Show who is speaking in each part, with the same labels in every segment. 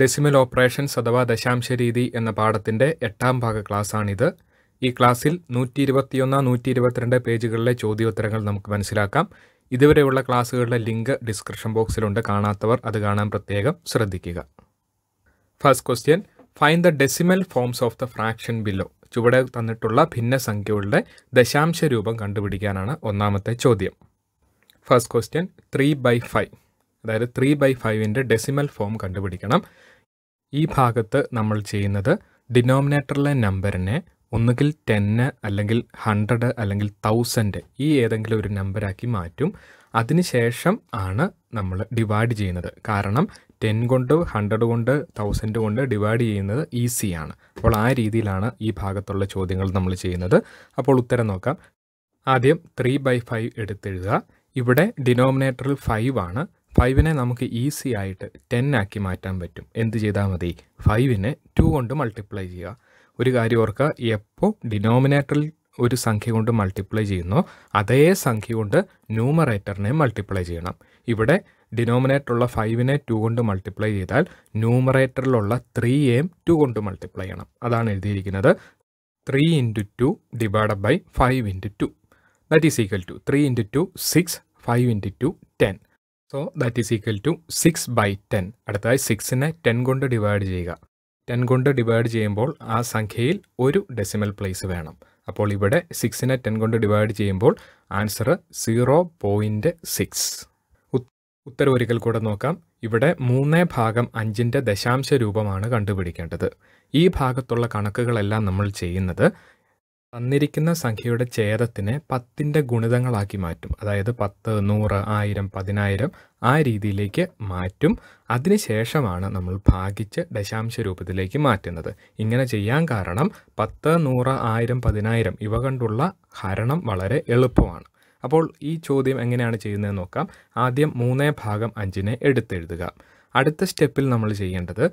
Speaker 1: decimal operations അഥവാ ദശാംശ രീതി എന്ന പാഠത്തിൻ്റെ എട്ടാം ഭാഗ ക്ലാസ്സാണിത് ഈ ക്ലാസ്സിൽ നൂറ്റി ഇരുപത്തിയൊന്ന് നൂറ്റി ഇരുപത്തിരണ്ട് പേജുകളിലെ ചോദ്യോത്തരങ്ങൾ നമുക്ക് മനസ്സിലാക്കാം ഇതുവരെയുള്ള ക്ലാസ്സുകളുടെ ലിങ്ക് ഡിസ്ക്രിപ്ഷൻ ബോക്സിലുണ്ട് കാണാത്തവർ അത് കാണാൻ പ്രത്യേകം ശ്രദ്ധിക്കുക first question find the decimal forms of the fraction below ചുവടെ തന്നിട്ടുള്ള ഭിന്ന സംഖ്യകളുടെ ദശാംശ രൂപം കണ്ടുപിടിക്കാനാണ് ഒന്നാമത്തെ ചോദ്യം first question three by five അതായത് ത്രീ ബൈ ഫൈവിൻ്റെ ഡെസിമൽ ഫോം കണ്ടുപിടിക്കണം ഈ ഭാഗത്ത് നമ്മൾ ചെയ്യുന്നത് ഡിനോമിനേറ്ററിലെ നമ്പറിനെ ഒന്നുകിൽ ടെന്ന് അല്ലെങ്കിൽ ഹൺഡ്രഡ് അല്ലെങ്കിൽ തൗസൻഡ് ഈ ഏതെങ്കിലും ഒരു നമ്പറാക്കി മാറ്റും അതിനുശേഷം ആണ് നമ്മൾ ഡിവൈഡ് ചെയ്യുന്നത് കാരണം ടെൻ കൊണ്ട് ഹൺഡ്രഡ് കൊണ്ട് തൗസൻഡ് കൊണ്ട് ഡിവൈഡ് ചെയ്യുന്നത് ഈസിയാണ് അപ്പോൾ ആ രീതിയിലാണ് ഈ ഭാഗത്തുള്ള ചോദ്യങ്ങൾ നമ്മൾ ചെയ്യുന്നത് അപ്പോൾ ഉത്തരം നോക്കാം ആദ്യം ത്രീ ബൈ ഫൈവ് എടുത്തെഴുതുക ഇവിടെ ഡിനോമിനേറ്ററിൽ ഫൈവ് ആണ് ഫൈവിനെ നമുക്ക് ഈസി ആയിട്ട് ടെൻ ആക്കി മാറ്റാൻ പറ്റും എന്ത് ചെയ്താൽ മതി ഫൈവിനെ ടു കൊണ്ട് മൾട്ടിപ്ലൈ ചെയ്യുക ഒരു കാര്യം ഓർക്കുക എപ്പോൾ ഡിനോമിനേറ്ററിൽ ഒരു സംഖ്യ കൊണ്ട് മൾട്ടിപ്ലൈ ചെയ്യുന്നോ അതേ സംഖ്യ കൊണ്ട് ന്യൂമറേറ്ററിനെ മൾട്ടിപ്ലൈ ചെയ്യണം ഇവിടെ ഡിനോമിനേറ്ററുള്ള ഫൈവിനെ ടു കൊണ്ട് മൾട്ടിപ്ലൈ ചെയ്താൽ ന്യൂമറേറ്ററിലുള്ള ത്രീയെയും ടു കൊണ്ട് മൾട്ടിപ്ലൈ ചെയ്യണം അതാണ് എഴുതിയിരിക്കുന്നത് three into two divided by five into two that is equal to three into two six five into two ten so that is equal to six by ten അടുത്തതായി സിക്സിനെ ten കൊണ്ട് divide ചെയ്യുക ten കൊണ്ട് divide ചെയ്യുമ്പോൾ ആ സംഖ്യയിൽ ഒരു decimal place വേണം അപ്പോൾ ഇവിടെ സിക്സിനെ ടെൻ കൊണ്ട് ഡിവൈഡ് ചെയ്യുമ്പോൾ ആൻസർ സീറോ പോയിൻറ്റ് സിക്സ് ഉത്തരം ഒരിക്കൽ കൂടെ നോക്കാം ഇവിടെ മൂന്ന് ഭാഗം അഞ്ചിൻ്റെ ദശാംശ രൂപമാണ് കണ്ടുപിടിക്കേണ്ടത് ഈ ഭാഗത്തുള്ള കണക്കുകളെല്ലാം നമ്മൾ ചെയ്യുന്നത് തന്നിരിക്കുന്ന സംഖ്യയുടെ ഛേദത്തിനെ പത്തിൻ്റെ ഗുണിതങ്ങളാക്കി മാറ്റും അതായത് പത്ത് നൂറ് ആയിരം പതിനായിരം ആ രീതിയിലേക്ക് മാറ്റും അതിനുശേഷമാണ് നമ്മൾ ഭാഗിച്ച് ദശാംശ രൂപത്തിലേക്ക് മാറ്റുന്നത് ഇങ്ങനെ ചെയ്യാൻ കാരണം പത്ത് നൂറ് ആയിരം പതിനായിരം ഇവ കണ്ടുള്ള ഹരണം വളരെ എളുപ്പമാണ് അപ്പോൾ ഈ ചോദ്യം എങ്ങനെയാണ് ചെയ്യുന്നത് നോക്കാം ആദ്യം മൂന്നേ ഭാഗം അഞ്ചിനെ എടുത്തെഴുതുക അടുത്ത സ്റ്റെപ്പിൽ നമ്മൾ ചെയ്യേണ്ടത്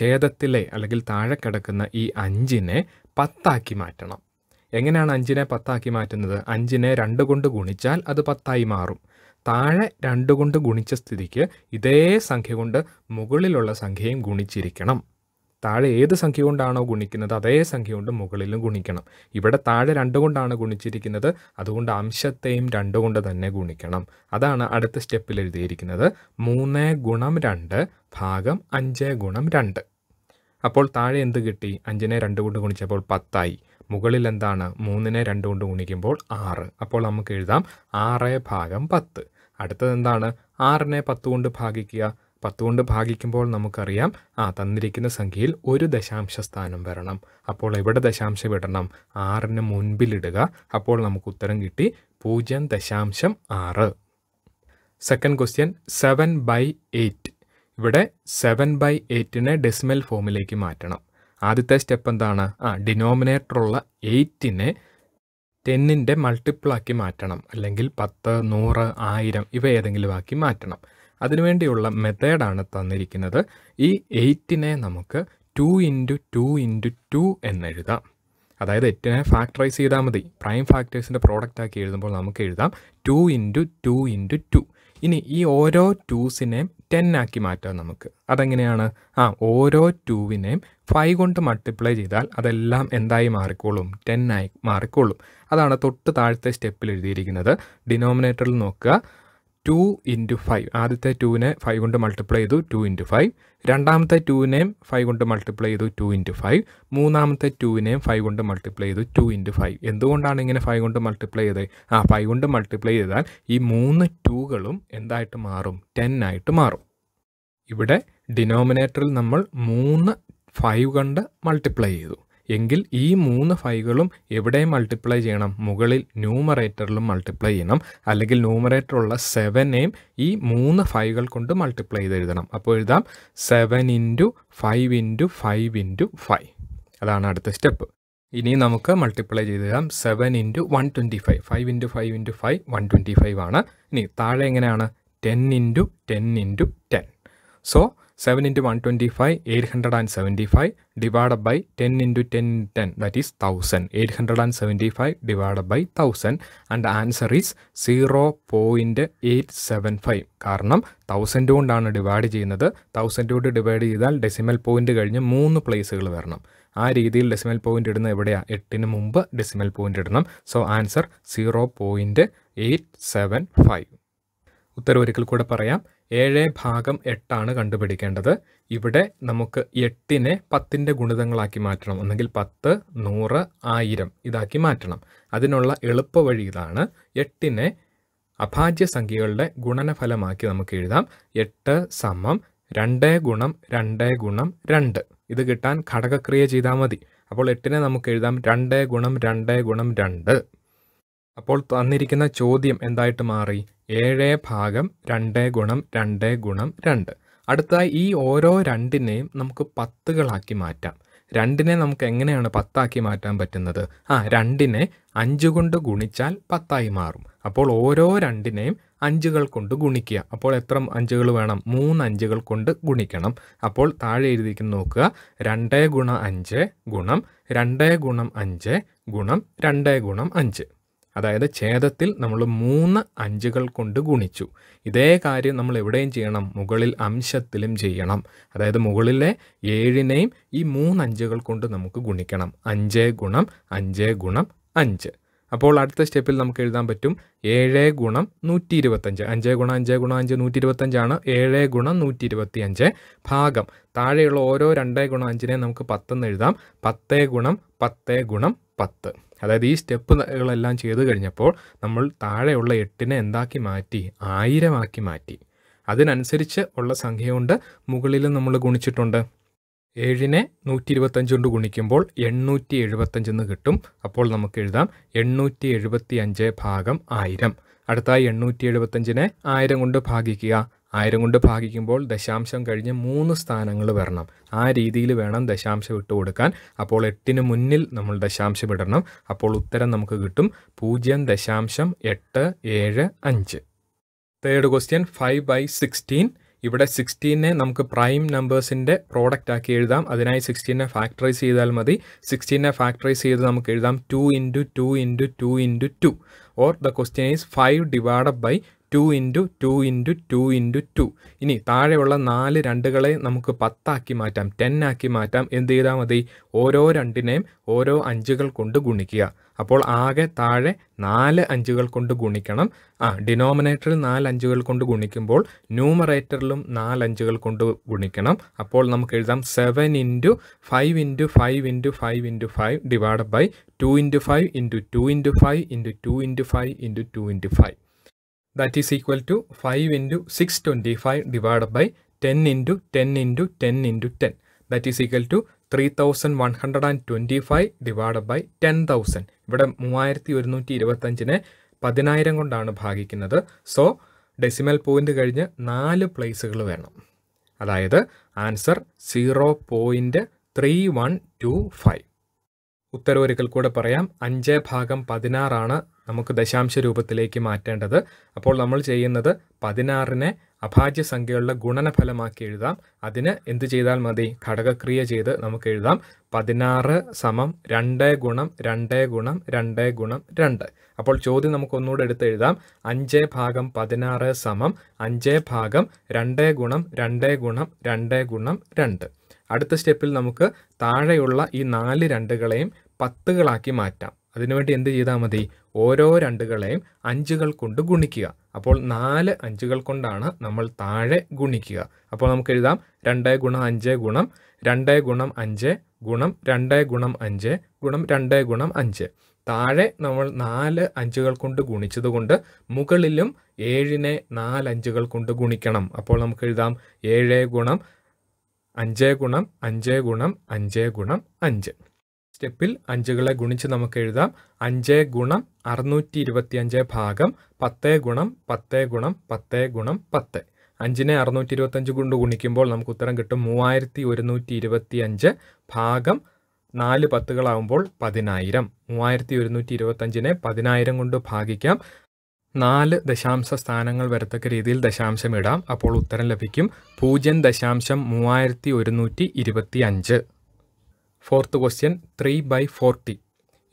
Speaker 1: ഛേദത്തിലെ അല്ലെങ്കിൽ താഴെ കിടക്കുന്ന ഈ അഞ്ചിനെ പത്താക്കി മാറ്റണം എങ്ങനെയാണ് അഞ്ചിനെ പത്താക്കി മാറ്റുന്നത് അഞ്ചിനെ രണ്ട് കൊണ്ട് ഗുണിച്ചാൽ അത് പത്തായി മാറും താഴെ രണ്ട് കൊണ്ട് ഗുണിച്ച സ്ഥിതിക്ക് ഇതേ സംഖ്യ കൊണ്ട് മുകളിലുള്ള സംഖ്യയും ഗുണിച്ചിരിക്കണം താഴെ ഏത് സംഖ്യ കൊണ്ടാണോ ഗുണിക്കുന്നത് അതേ സംഖ്യ കൊണ്ട് മുകളിലും ഗുണിക്കണം ഇവിടെ താഴെ രണ്ട് കൊണ്ടാണ് ഗുണിച്ചിരിക്കുന്നത് അതുകൊണ്ട് അംശത്തെയും രണ്ട് കൊണ്ട് തന്നെ ഗുണിക്കണം അതാണ് അടുത്ത സ്റ്റെപ്പിൽ എഴുതിയിരിക്കുന്നത് മൂന്ന് ഗുണം രണ്ട് ഭാഗം അഞ്ച് ഗുണം രണ്ട് അപ്പോൾ താഴെ എന്ത് കിട്ടി അഞ്ചിനെ രണ്ട് കൊണ്ട് ഗുണിച്ചപ്പോൾ പത്തായി മുകളിൽ എന്താണ് മൂന്നിനെ രണ്ട് കൊണ്ട് ഗുണിക്കുമ്പോൾ ആറ് അപ്പോൾ നമുക്ക് എഴുതാം ആറ് ഭാഗം പത്ത് അടുത്തത് എന്താണ് ആറിനെ പത്ത് കൊണ്ട് ഭാഗിക്കുക പത്ത് കൊണ്ട് ഭാഗിക്കുമ്പോൾ നമുക്കറിയാം ആ തന്നിരിക്കുന്ന സംഖ്യയിൽ ഒരു ദശാംശ സ്ഥാനം വരണം അപ്പോൾ എവിടെ ദശാംശം ഇടണം ആറിന് മുൻപിലിടുക അപ്പോൾ നമുക്ക് ഉത്തരം കിട്ടി പൂജ്യം ദശാംശം ആറ് second question seven by eight ഇവിടെ സെവൻ ബൈ എയ്റ്റിനെ ഡെസിമൽ ഫോമിലേക്ക് മാറ്റണം ആദ്യത്തെ സ്റ്റെപ്പ് എന്താണ് ആ ഡിനോമിനേറ്റർ ഉള്ള എയ്റ്റിനെ ടെന്നിൻ്റെ മൾട്ടിപ്പിളാക്കി മാറ്റണം അല്ലെങ്കിൽ പത്ത് നൂറ് ആയിരം ഇവ ഏതെങ്കിലും ആക്കി മാറ്റണം അതിനുവേണ്ടിയുള്ള മെത്തേഡാണ് തന്നിരിക്കുന്നത് ഈ എയ്റ്റിനെ നമുക്ക് two into two into two എന്നെഴുതാം അതായത് എറ്റിനെ ഫാക്ടറൈസ് ചെയ്താൽ മതി പ്രൈം ഫാക്ടേഴ്സിൻ്റെ പ്രോഡക്റ്റ് ആക്കി എഴുതുമ്പോൾ നമുക്ക് എഴുതാം two into two into two ഇനി ഈ ഓരോ ടൂസിനെയും ടെൻ ആക്കി മാറ്റാം നമുക്ക് അതെങ്ങനെയാണ് ആ ഓരോ ടൂവിനെയും ഫൈവ് കൊണ്ട് മൾട്ടിപ്ലൈ ചെയ്താൽ അതെല്ലാം എന്തായി മാറിക്കോളും ടെൻ ആയി മാറിക്കോളും അതാണ് തൊട്ട് താഴത്തെ സ്റ്റെപ്പിൽ എഴുതിയിരിക്കുന്നത് ഡിനോമിനേറ്ററിൽ നോക്കുക ടു ഇൻറ്റു ഫൈവ് ആദ്യത്തെ ടുവിനെ ഫൈവ് കൊണ്ട് മൾട്ടിപ്ലൈ ചെയ്തു ടു ഇൻറ്റു ഫൈവ് രണ്ടാമത്തെ ടുവിനെയും ഫൈവ് കൊണ്ട് മൾട്ടിപ്ലൈ ചെയ്തു ടു ഇൻറ്റു ഫൈവ് മൂന്നാമത്തെ ടുവിനെയും ഫൈവ് കൊണ്ട് മൾട്ടിപ്ലൈ ചെയ്തു ടു ഇൻറ്റു ഫൈവ് എന്തുകൊണ്ടാണ് ഇങ്ങനെ ഫൈവ് കൊണ്ട് മൾട്ടിപ്ലൈ ചെയ്തത് ആ ഫൈവ് കൊണ്ട് മൾട്ടിപ്ലൈ ചെയ്താൽ ഈ മൂന്ന് ടുകളും എന്തായിട്ട് മാറും ടെൻ ആയിട്ട് മാറും ഇവിടെ ഡിനോമിനേറ്ററിൽ നമ്മൾ മൂന്ന് ഫൈവ് കൊണ്ട് മൾട്ടിപ്ലൈ ചെയ്തു എങ്കിൽ ഈ മൂന്ന് ഫൈകളും എവിടെ മൾട്ടിപ്ലൈ ചെയ്യണം മുകളിൽ ന്യൂമറേറ്ററിലും മൾട്ടിപ്ലൈ ചെയ്യണം അല്ലെങ്കിൽ ന്യൂമറേറ്ററുള്ള സെവനെയും ഈ മൂന്ന് ഫൈവുകൾ കൊണ്ട് മൾട്ടിപ്ലൈ ചെയ്ത് എഴുതണം അപ്പോൾ എഴുതാം seven into five into five into five അതാണ് അടുത്ത സ്റ്റെപ്പ് ഇനി നമുക്ക് മൾട്ടിപ്ലൈ ചെയ്ത് തരാം seven into one twenty five five into five into five one twenty five ആണ് ഇനി താഴെ എങ്ങനെയാണ് ten into ten into ten so seven into one twenty five eight hundred and seventy five divide by ten into ten ten that is thousand eight hundred and seventy five divide by thousand and answer is zero point eight seven five കാരണം thousand കൊണ്ടാണ് divide ചെയ്യുന്നത് thousand കൊണ്ട് divide ചെയ്താൽ decimal point കഴിഞ്ഞ് മൂന്ന് പ്ലേസുകൾ വരണം ആ രീതിയിൽ ഡെസിമൽ പോയിൻ്റ് ഇടുന്ന എവിടെയാണ് എട്ടിന് മുമ്പ് ഡെസിമൽ പോയിൻ്റ് ഇടണം so answer zero point eight seven five ഉത്തരവ് ഒരിക്കൽ കൂടെ പറയാം ഏഴ് ഭാഗം എട്ടാണ് കണ്ടുപിടിക്കേണ്ടത് ഇവിടെ നമുക്ക് എട്ടിനെ പത്തിൻ്റെ ഗുണിതങ്ങളാക്കി മാറ്റണം ഒന്നെങ്കിൽ പത്ത് നൂറ് ആയിരം ഇതാക്കി മാറ്റണം അതിനുള്ള എളുപ്പ വഴി ഇതാണ് എട്ടിനെ അഭാജ്യ സംഖ്യകളുടെ ഗുണനഫലമാക്കി നമുക്ക് എഴുതാം എട്ട് സമം രണ്ട് ഗുണം രണ്ട് ഗുണം രണ്ട് ഇത് കിട്ടാൻ ഘടകക്രിയ ചെയ്താൽ മതി അപ്പോൾ എട്ടിനെ നമുക്ക് എഴുതാം രണ്ട് ഗുണം രണ്ട് ഗുണം രണ്ട് അപ്പോൾ തന്നിരിക്കുന്ന ചോദ്യം എന്തായിട്ട് മാറി ഏഴ് ഭാഗം രണ്ട് ഗുണം രണ്ട് ഗുണം രണ്ട് അടുത്തായി ഈ ഓരോ രണ്ടിനെയും നമുക്ക് പത്തുകളാക്കി മാറ്റാം രണ്ടിനെ നമുക്ക് എങ്ങനെയാണ് പത്താക്കി മാറ്റാൻ പറ്റുന്നത് ആ രണ്ടിനെ അഞ്ച് കൊണ്ട് ഗുണിച്ചാൽ പത്തായി മാറും അപ്പോൾ ഓരോ രണ്ടിനെയും അഞ്ചുകൾ കൊണ്ട് ഗുണിക്കുക അപ്പോൾ എത്ര അഞ്ചുകൾ വേണം മൂന്ന് അഞ്ചുകൾ കൊണ്ട് ഗുണിക്കണം അപ്പോൾ താഴെ എഴുതിയിരിക്കുന്ന നോക്കുക രണ്ട് ഗുണ അഞ്ച് ഗുണം രണ്ട് ഗുണം അഞ്ച് ഗുണം രണ്ട് ഗുണം അഞ്ച് അതായത് ഛേദത്തിൽ നമ്മൾ മൂന്ന് അഞ്ചുകൾ കൊണ്ട് ഗുണിച്ചു ഇതേ കാര്യം നമ്മൾ എവിടെയും ചെയ്യണം മുകളിൽ അംശത്തിലും ചെയ്യണം അതായത് മുകളിലെ ഏഴിനെയും ഈ മൂന്ന് അഞ്ചുകൾ കൊണ്ട് നമുക്ക് ഗുണിക്കണം അഞ്ച് ഗുണം അഞ്ച് ഗുണം അഞ്ച് അപ്പോൾ അടുത്ത സ്റ്റെപ്പിൽ നമുക്ക് എഴുതാൻ പറ്റും ഏഴ് ഗുണം നൂറ്റി ഇരുപത്തഞ്ച് അഞ്ച് ഗുണം അഞ്ച് ഗുണം അഞ്ച് നൂറ്റി ഇരുപത്തഞ്ചാണ് ഏഴ് ഗുണം നൂറ്റി ഇരുപത്തി അഞ്ച് ഭാഗം താഴെയുള്ള ഓരോ രണ്ടേ ഗുണം അഞ്ചിനെ നമുക്ക് പത്തെന്ന് എഴുതാം പത്ത് ഗുണം പത്ത് ഗുണം പത്ത് അതായത് ഈ സ്റ്റെപ്പുകളെല്ലാം ചെയ്ത് കഴിഞ്ഞപ്പോൾ നമ്മൾ താഴെയുള്ള എട്ടിനെ എന്താക്കി മാറ്റി ആയിരമാക്കി മാറ്റി അതിനനുസരിച്ച് ഉള്ള സംഖ്യ കൊണ്ട് മുകളിൽ നമ്മൾ ഗുണിച്ചിട്ടുണ്ട് ഏഴിനെ നൂറ്റി ഇരുപത്തഞ്ച് കൊണ്ട് ഗുണിക്കുമ്പോൾ എണ്ണൂറ്റി എഴുപത്തഞ്ചെന്ന് കിട്ടും അപ്പോൾ നമുക്ക് എഴുതാം എണ്ണൂറ്റി എഴുപത്തി അഞ്ച് ഭാഗം ആയിരം അടുത്തായി എണ്ണൂറ്റി എഴുപത്തഞ്ചിനെ ആയിരം കൊണ്ട് ഭാഗിക്കുക ആയിരം കൊണ്ട് ഭാഗിക്കുമ്പോൾ ദശാംശം കഴിഞ്ഞ് മൂന്ന് സ്ഥാനങ്ങൾ വരണം ആ രീതിയിൽ വേണം ദശാംശം ഇട്ട് കൊടുക്കാൻ അപ്പോൾ എട്ടിന് മുന്നിൽ നമ്മൾ ദശാംശം ഇടണം അപ്പോൾ ഉത്തരം നമുക്ക് കിട്ടും പൂജ്യം ദശാംശം എട്ട് ഏഴ് അഞ്ച് third question five by sixteen ഇവിടെ സിക്സ്റ്റീനെ നമുക്ക് പ്രൈം നമ്പേഴ്സിൻ്റെ പ്രോഡക്റ്റ് ആക്കി എഴുതാം അതിനായി സിക്സ്റ്റീനെ ഫാക്ടറൈസ് ചെയ്താൽ മതി സിക്സ്റ്റീനെ ഫാക്ടറൈസ് ചെയ്ത് നമുക്ക് എഴുതാം two into two into two into two or the question is five divide by two into two into two into two ഇനി താഴെയുള്ള നാല് രണ്ടുകളെ നമുക്ക് പത്താക്കി മാറ്റാം ടെൻ ആക്കി മാറ്റാം എന്ത് ചെയ്താൽ മതി ഓരോ രണ്ടിനെയും ഓരോ അഞ്ചുകൾ കൊണ്ട് ഗുണിക്കുക അപ്പോൾ ആകെ താഴെ നാല് അഞ്ചുകൾ കൊണ്ട് ഗുണിക്കണം ആ ഡിനോമിനേറ്ററിൽ നാല് അഞ്ചുകൾ കൊണ്ട് ഗുണിക്കുമ്പോൾ ന്യൂമറേറ്ററിലും നാല് അഞ്ചുകൾ കൊണ്ട് ഗുണിക്കണം അപ്പോൾ നമുക്ക് എഴുതാം seven into five into five into five into five divide by two into five into two into five into two into five into two into five that is equal to 5 into 625 into ten 10 is 10 to 10 thousand 10 that is equal to 3125 by ten 10,000 ഇവിടെ മൂവായിരത്തി ഒരുന്നൂറ്റി ഇരുപത്തഞ്ചിനെ പതിനായിരം കൊണ്ടാണ് ഭാഗിക്കുന്നത് so decimal point കഴിഞ്ഞ് നാല് പ്ലേസുകൾ വേണം അതായത് answer zero point three one two five ഉത്തരം ഒരിക്കൽ കൂടെ പറയാം അഞ്ച് ഭാഗം പതിനാറാണ് നമുക്ക് ദശാംശ രൂപത്തിലേക്ക് മാറ്റേണ്ടത് അപ്പോൾ നമ്മൾ ചെയ്യുന്നത് പതിനാറിനെ അഭാജ്യ സംഖ്യയുള്ള ഗുണനഫലമാക്കി എഴുതാം അതിന് എന്ത് ചെയ്താൽ മതി ഘടകക്രിയ ചെയ്ത് നമുക്ക് എഴുതാം പതിനാറ് സമം രണ്ട് ഗുണം രണ്ട് ഗുണം രണ്ട് ഗുണം രണ്ട് അപ്പോൾ ചോദ്യം നമുക്ക് ഒന്നുകൂടെ എടുത്ത് എഴുതാം അഞ്ച് ഭാഗം പതിനാറ് സമം അഞ്ച് ഭാഗം രണ്ട് ഗുണം രണ്ട് ഗുണം രണ്ട് ഗുണം രണ്ട് അടുത്ത സ്റ്റെപ്പിൽ നമുക്ക് താഴെയുള്ള ഈ നാല് രണ്ടുകളെയും പത്തുകളാക്കി മാറ്റാം അതിനുവേണ്ടി എന്ത് ചെയ്താൽ മതി ഓരോ രണ്ടുകളെയും അഞ്ചുകൾ കൊണ്ട് ഗുണിക്കുക അപ്പോൾ നാല് അഞ്ചുകൾ കൊണ്ടാണ് നമ്മൾ താഴെ ഗുണിക്കുക അപ്പോൾ നമുക്ക് എഴുതാം രണ്ട് ഗുണം അഞ്ച് ഗുണം രണ്ട് ഗുണം അഞ്ച് ഗുണം രണ്ട് ഗുണം അഞ്ച് ഗുണം രണ്ട് ഗുണം അഞ്ച് താഴെ നമ്മൾ നാല് അഞ്ചുകൾ കൊണ്ട് ഗുണിച്ചതുകൊണ്ട് മുകളിലും ഏഴിനെ നാല് അഞ്ചുകൾ കൊണ്ട് ഗുണിക്കണം അപ്പോൾ നമുക്ക് എഴുതാം ഏഴ് ഗുണം അഞ്ച് ഗുണം അഞ്ച് ഗുണം അഞ്ച് ഗുണം അഞ്ച് സ്റ്റെപ്പിൽ അഞ്ചുകളെ ഗുണിച്ച് നമുക്ക് എഴുതാം അഞ്ച് ഗുണം അറുന്നൂറ്റി ഇരുപത്തിയഞ്ച് ഭാഗം പത്ത് ഗുണം പത്ത് ഗുണം പത്ത് ഗുണം പത്ത് അഞ്ചിനെ അറുന്നൂറ്റി ഇരുപത്തഞ്ച് കൊണ്ട് ഗുണിക്കുമ്പോൾ നമുക്ക് ഉത്തരം കിട്ടും മൂവായിരത്തി ഒരുന്നൂറ്റി ഇരുപത്തി അഞ്ച് ഭാഗം നാല് പത്തുകളാവുമ്പോൾ പതിനായിരം മൂവായിരത്തി ഒരുന്നൂറ്റി ഇരുപത്തഞ്ചിനെ പതിനായിരം കൊണ്ട് ഭാഗിക്കാം നാല് ദശാംശ സ്ഥാനങ്ങൾ വരത്തക്ക രീതിയിൽ ദശാംശം ഇടാം അപ്പോൾ ഉത്തരം ലഭിക്കും പൂജ്യം ദശാംശം മൂവായിരത്തി ഒരുന്നൂറ്റി ഇരുപത്തി അഞ്ച് fourth question three by forty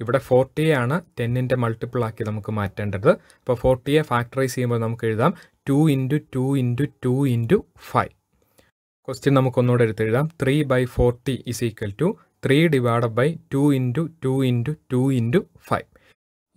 Speaker 1: ഇവിടെ ഫോർട്ടിയെയാണ് ടെന്നിൻ്റെ മൾട്ടിപ്പിൾ ആക്കി നമുക്ക് മാറ്റേണ്ടത് അപ്പോൾ ഫോർട്ടിയെ ഫാക്ടറൈസ് ചെയ്യുമ്പോൾ നമുക്ക് എഴുതാം two into two into two into five question നമുക്കൊന്നുകൂടെ എടുത്തെഴുതാം three by forty is equal to three divide by two into two into two into five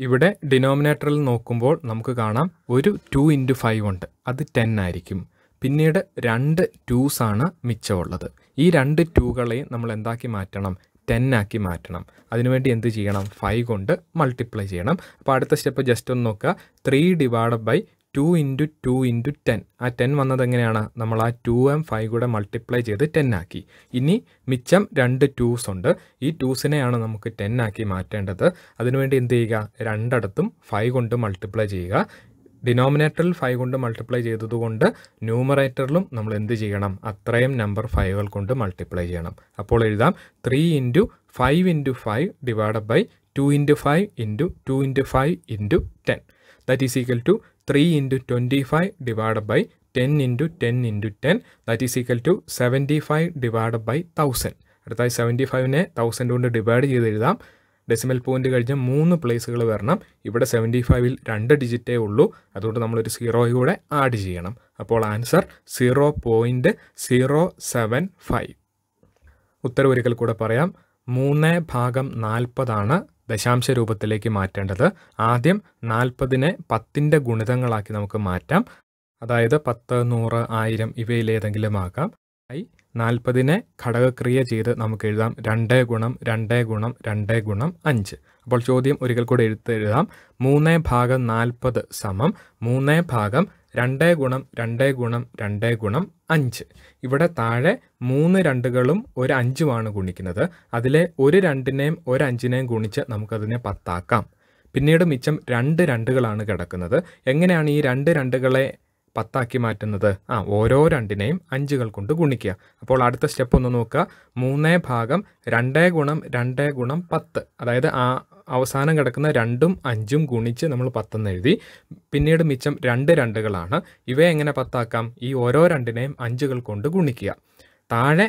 Speaker 1: ഇവിടെ ഡിനോമിനേറ്ററിൽ നോക്കുമ്പോൾ നമുക്ക് കാണാം ഒരു ടു ഇൻറ്റു ഫൈവ് ഉണ്ട് അത് ടെൻ ആയിരിക്കും പിന്നീട് രണ്ട് ടൂസാണ് മിച്ചമുള്ളത് ഈ രണ്ട് ടൂകളെയും നമ്മൾ എന്താക്കി മാറ്റണം ടെൻ ആക്കി മാറ്റണം അതിനുവേണ്ടി എന്ത് ചെയ്യണം ഫൈവ് കൊണ്ട് മൾട്ടിപ്ലൈ ചെയ്യണം അപ്പോൾ അടുത്ത സ്റ്റെപ്പ് ജസ്റ്റ് ഒന്ന് നോക്കുക three divide by two into two into ten ആ ടെൻ വന്നത് എങ്ങനെയാണ് നമ്മൾ ആ ടു എം ഫൈവ് കൂടെ മൾട്ടിപ്ലൈ ചെയ്ത് ടെൻ ആക്കി ഇനി മിച്ചം രണ്ട് ടൂസ് ഉണ്ട് ഈ ടൂസിനെയാണ് നമുക്ക് ടെൻ ആക്കി മാറ്റേണ്ടത് അതിനുവേണ്ടി എന്ത് ചെയ്യുക രണ്ടടത്തും ഫൈവ് കൊണ്ട് മൾട്ടിപ്ലൈ ചെയ്യുക ഡിനോമിനേറ്ററിൽ ഫൈവ് കൊണ്ട് മൾട്ടിപ്ലൈ ചെയ്തതുകൊണ്ട് ന്യൂമറേറ്ററിലും നമ്മൾ എന്ത് ചെയ്യണം അത്രയും നമ്പർ ഫൈവുകൾ കൊണ്ട് മൾട്ടിപ്ലൈ ചെയ്യണം അപ്പോൾ എഴുതാം three into five into five divided by two into five into two into five into ten that is equal to three into twenty five divide by ten into ten into ten that is equal to seventy five divide by thousand അടുത്തായി seventy ഫൈവിനെ thousand കൊണ്ട് divide ചെയ്ത് എഴുതാം decimal point കഴിഞ്ഞ് മൂന്ന് പ്ലേസുകൾ വരണം ഇവിടെ seventy ഫൈവിൽ രണ്ട് ഡിജിറ്റേ ഉള്ളൂ അതുകൊണ്ട് നമ്മളൊരു സീറോ കൂടെ ആഡ് ചെയ്യണം അപ്പോൾ answer zero point zero seven five ഉത്തരവൊരിക്കൽ കൂടെ പറയാം മൂന്ന് ഭാഗം നാൽപ്പതാണ് ദശാംശ രൂപത്തിലേക്ക് മാറ്റേണ്ടത് ആദ്യം നാൽപ്പതിനെ പത്തിൻ്റെ ഗുണിതങ്ങളാക്കി നമുക്ക് മാറ്റാം അതായത് പത്ത് നൂറ് ആയിരം ഇവയിലേതെങ്കിലും ആകാം ഐ നാൽപ്പതിനെ ഘടകക്രിയ ചെയ്ത് നമുക്ക് എഴുതാം രണ്ട് ഗുണം രണ്ട് ഗുണം രണ്ട് ഗുണം അഞ്ച് അപ്പോൾ ചോദ്യം ഒരിക്കൽ കൂടെ എഴുത്ത് എഴുതാം മൂന്ന് ഭാഗം നാൽപ്പത് സമം മൂന്ന് ഭാഗം രണ്ട് ഗുണം രണ്ട് ഗുണം രണ്ട് ഗുണം അഞ്ച് ഇവിടെ താഴെ മൂന്ന് രണ്ടുകളും ഒരു അഞ്ചുമാണ് ഗുണിക്കുന്നത് അതിലെ ഒരു രണ്ടിനെയും ഒരു അഞ്ചിനെയും ഗുണിച്ച് നമുക്കതിനെ പത്താക്കാം പിന്നീട് മിച്ചം രണ്ട് രണ്ടുകളാണ് കിടക്കുന്നത് എങ്ങനെയാണ് ഈ രണ്ട് രണ്ടുകളെ പത്താക്കി മാറ്റുന്നത് ആ ഓരോ രണ്ടിനെയും അഞ്ചുകൾ കൊണ്ട് ഗുണിക്കുക അപ്പോൾ അടുത്ത സ്റ്റെപ്പ് ഒന്ന് നോക്കുക മൂന്നേ ഭാഗം രണ്ടേ ഗുണം രണ്ടേ ഗുണം പത്ത് അതായത് ആ അവസാനം കിടക്കുന്ന രണ്ടും അഞ്ചും ഗുണിച്ച് നമ്മൾ പത്തെന്ന് എഴുതി പിന്നീട് മിച്ചം രണ്ട് രണ്ടുകളാണ് ഇവയെ എങ്ങനെ പത്താക്കാം ഈ ഓരോ രണ്ടിനെയും അഞ്ചുകൾ കൊണ്ട് ഗുണിക്കുക താഴെ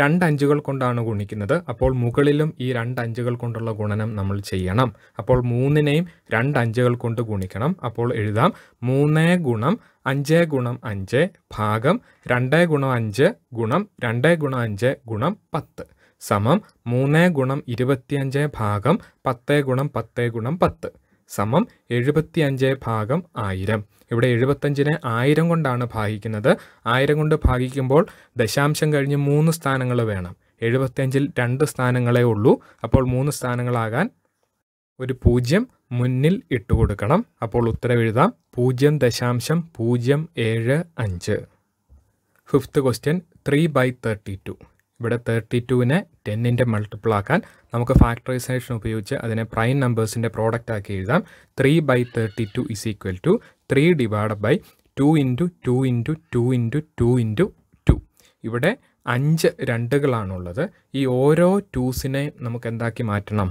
Speaker 1: രണ്ട് അഞ്ചുകൾ കൊണ്ടാണ് ഗുണിക്കുന്നത് അപ്പോൾ മുകളിലും ഈ രണ്ട് അഞ്ചുകൾ കൊണ്ടുള്ള ഗുണനം നമ്മൾ ചെയ്യണം അപ്പോൾ മൂന്നിനെയും രണ്ട് അഞ്ചുകൾ കൊണ്ട് ഗുണിക്കണം അപ്പോൾ എഴുതാം മൂന്നേ ഗുണം അഞ്ച് ഗുണം അഞ്ച് ഭാഗം രണ്ട് ഗുണം അഞ്ച് ഗുണം രണ്ട് ഗുണം അഞ്ച് ഗുണം പത്ത് സമം മൂന്ന് ഗുണം ഇരുപത്തിയഞ്ച് ഭാഗം പത്ത് ഗുണം പത്ത് ഗുണം പത്ത് സമം എഴുപത്തിയഞ്ച് ഭാഗം ആയിരം ഇവിടെ എഴുപത്തഞ്ചിനെ ആയിരം കൊണ്ടാണ് ഭാഗിക്കുന്നത് ആയിരം കൊണ്ട് ഭാഗിക്കുമ്പോൾ ദശാംശം കഴിഞ്ഞ് മൂന്ന് സ്ഥാനങ്ങൾ വേണം എഴുപത്തിയഞ്ചിൽ രണ്ട് സ്ഥാനങ്ങളേ ഉള്ളൂ അപ്പോൾ മൂന്ന് സ്ഥാനങ്ങളാകാൻ ഒരു പൂജ്യം മുന്നിൽ ഇട്ട് കൊടുക്കണം അപ്പോൾ ഉത്തരം എഴുതാം പൂജ്യം ദശാംശം പൂജ്യം ഏഴ് അഞ്ച് fifth question three by thirty two ഇവിടെ തേർട്ടി ടുവിനെ ടെന്നിൻ്റെ മൾട്ടിപ്പിൾ ആക്കാൻ നമുക്ക് ഫാക്ടറൈസേഷൻ ഉപയോഗിച്ച് അതിനെ പ്രൈം നമ്പേഴ്സിൻ്റെ പ്രോഡക്റ്റ് ആക്കി എഴുതാം three by thirty two is equal to three divide by two into two into two into two into two ഇവിടെ അഞ്ച് രണ്ടുകളാണുള്ളത് ഈ ഓരോ ടൂസിനെ നമുക്ക് എന്താക്കി മാറ്റണം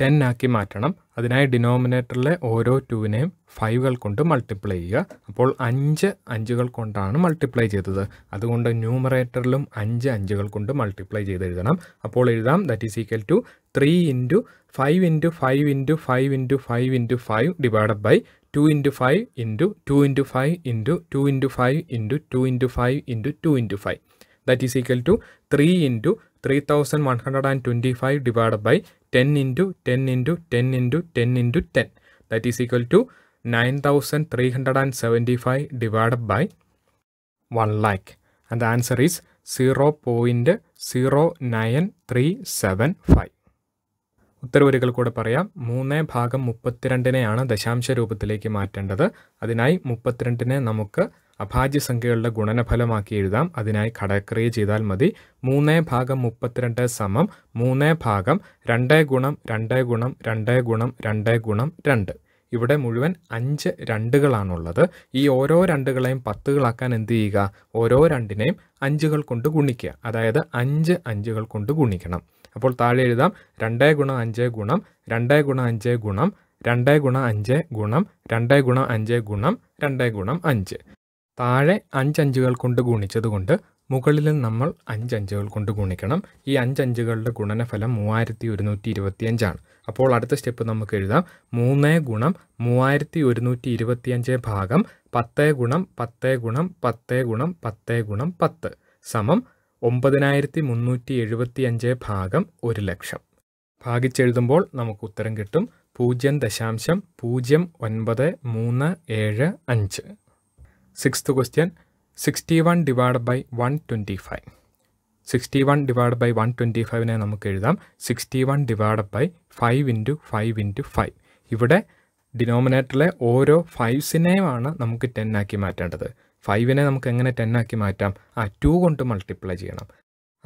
Speaker 1: ടെൻ ആക്കി മാറ്റണം അതിനായി ഡിനോമിനേറ്ററിലെ ഓരോ ടുവിനെയും ഫൈവുകൾ കൊണ്ട് മൾട്ടിപ്ലൈ ചെയ്യുക അപ്പോൾ അഞ്ച് അഞ്ചുകൾ കൊണ്ടാണ് മൾട്ടിപ്ലൈ ചെയ്തത് അതുകൊണ്ട് ന്യൂമറേറ്ററിലും അഞ്ച് അഞ്ചുകൾ കൊണ്ട് മൾട്ടിപ്ലൈ ചെയ്ത് എഴുതണം അപ്പോൾ എഴുതാം that is equal to three into five into five into five into five into five divided by two into five into two into five into two into five into two into five into two into five that is equal to three into three thousand one hundred and twenty five divided by 10 into 10 into 10 into 10 into 10 that is equal to 9375 divided by 1 lakh and the answer is 0 0.09375 ഉത്തരവരികൾ കൂടെ പറയാം മൂന്ന് ഭാഗം മുപ്പത്തിരണ്ടിനെയാണ് ദശാംശ രൂപത്തിലേക്ക് മാറ്റേണ്ടത് അതിനായി മുപ്പത്തിരണ്ടിനെ നമുക്ക് അഭാജ്യ സംഖ്യകളുടെ ഗുണനഫലമാക്കി എഴുതാം അതിനായി ഘടക്രിയ ചെയ്താൽ മതി മൂന്ന് ഭാഗം മുപ്പത്തിരണ്ട് സമം മൂന്ന് ഭാഗം രണ്ട് ഗുണം രണ്ട് ഗുണം രണ്ട് ഗുണം രണ്ട് ഗുണം രണ്ട് ഇവിടെ മുഴുവൻ അഞ്ച് രണ്ടുകളാണുള്ളത് ഈ ഓരോ രണ്ടുകളെയും പത്തുകളാക്കാൻ എന്ത് ചെയ്യുക ഓരോ രണ്ടിനെയും അഞ്ചുകൾ കൊണ്ട് ഗുണിക്കുക അതായത് അഞ്ച് അഞ്ചുകൾ കൊണ്ട് ഗുണിക്കണം അപ്പോൾ താഴെ എഴുതാം രണ്ട് ഗുണം അഞ്ച് ഗുണം രണ്ട് ഗുണം അഞ്ച് ഗുണം രണ്ട് ഗുണം അഞ്ച് ഗുണം രണ്ട് ഗുണം അഞ്ച് ഗുണം രണ്ട് ഗുണം അഞ്ച് താഴെ അഞ്ചഞ്ചുകൾ കൊണ്ട് ഗുണിച്ചതുകൊണ്ട് മുകളിൽ നമ്മൾ അഞ്ചഞ്ചുകൾ കൊണ്ട് ഗുണിക്കണം ഈ അഞ്ചഞ്ചുകളുടെ ഗുണനഫലം മൂവായിരത്തി ഒരുന്നൂറ്റി ഇരുപത്തിയഞ്ചാണ് അപ്പോൾ അടുത്ത സ്റ്റെപ്പ് നമുക്ക് എഴുതാം മൂന്ന് ഗുണം മൂവായിരത്തി ഒരുന്നൂറ്റി ഇരുപത്തിയഞ്ച് ഭാഗം പത്ത് ഗുണം പത്ത് ഗുണം പത്ത് ഗുണം പത്ത് ഗുണം പത്ത് സമം ഒമ്പതിനായിരത്തി മുന്നൂറ്റി എഴുപത്തി അഞ്ച് ഭാഗം ഒരു ലക്ഷം ഭാഗിച്ചെഴുതുമ്പോൾ നമുക്ക് ഉത്തരം കിട്ടും പൂജ്യം ദശാംശം പൂജ്യം ഒൻപത് മൂന്ന് ഏഴ് അഞ്ച് six question sixty one divide by one twenty five sixty one divide by one twenty ഫൈവിനെ നമുക്ക് എഴുതാം sixty one divide by five into five into five ഇവിടെ ഡിനോമിനേറ്ററിലെ ഓരോ ഫൈവ്സിനെയുമാണ് നമുക്ക് ടെൻ ആക്കി മാറ്റേണ്ടത് ഫൈവിനെ നമുക്ക് എങ്ങനെ ടെൻ ആക്കി മാറ്റാം ആ ടു കൊണ്ട് മൾട്ടിപ്ലൈ ചെയ്യണം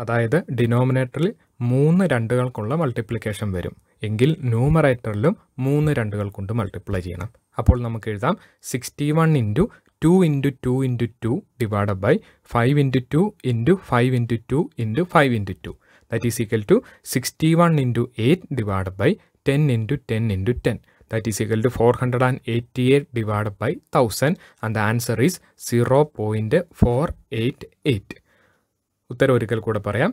Speaker 1: അതായത് ഡിനോമിനേറ്ററിൽ മൂന്ന് രണ്ടുകൾക്കുള്ള മൾട്ടിപ്ലിക്കേഷൻ വരും എങ്കിൽ ന്യൂമറേറ്ററിലും മൂന്ന് രണ്ടുകൾ കൊണ്ട് മൾട്ടിപ്ലൈ ചെയ്യണം അപ്പോൾ നമുക്ക് എഴുതാം sixty one into two into two into two divided by five into two into five into two into five into two that is equal to sixty one into eight divided by ten into ten into ten that is equal to 488 divided by 1000 and the answer is 0.488 ഉത്തരം ഒരിക്കൽ കൂടെ പറയാം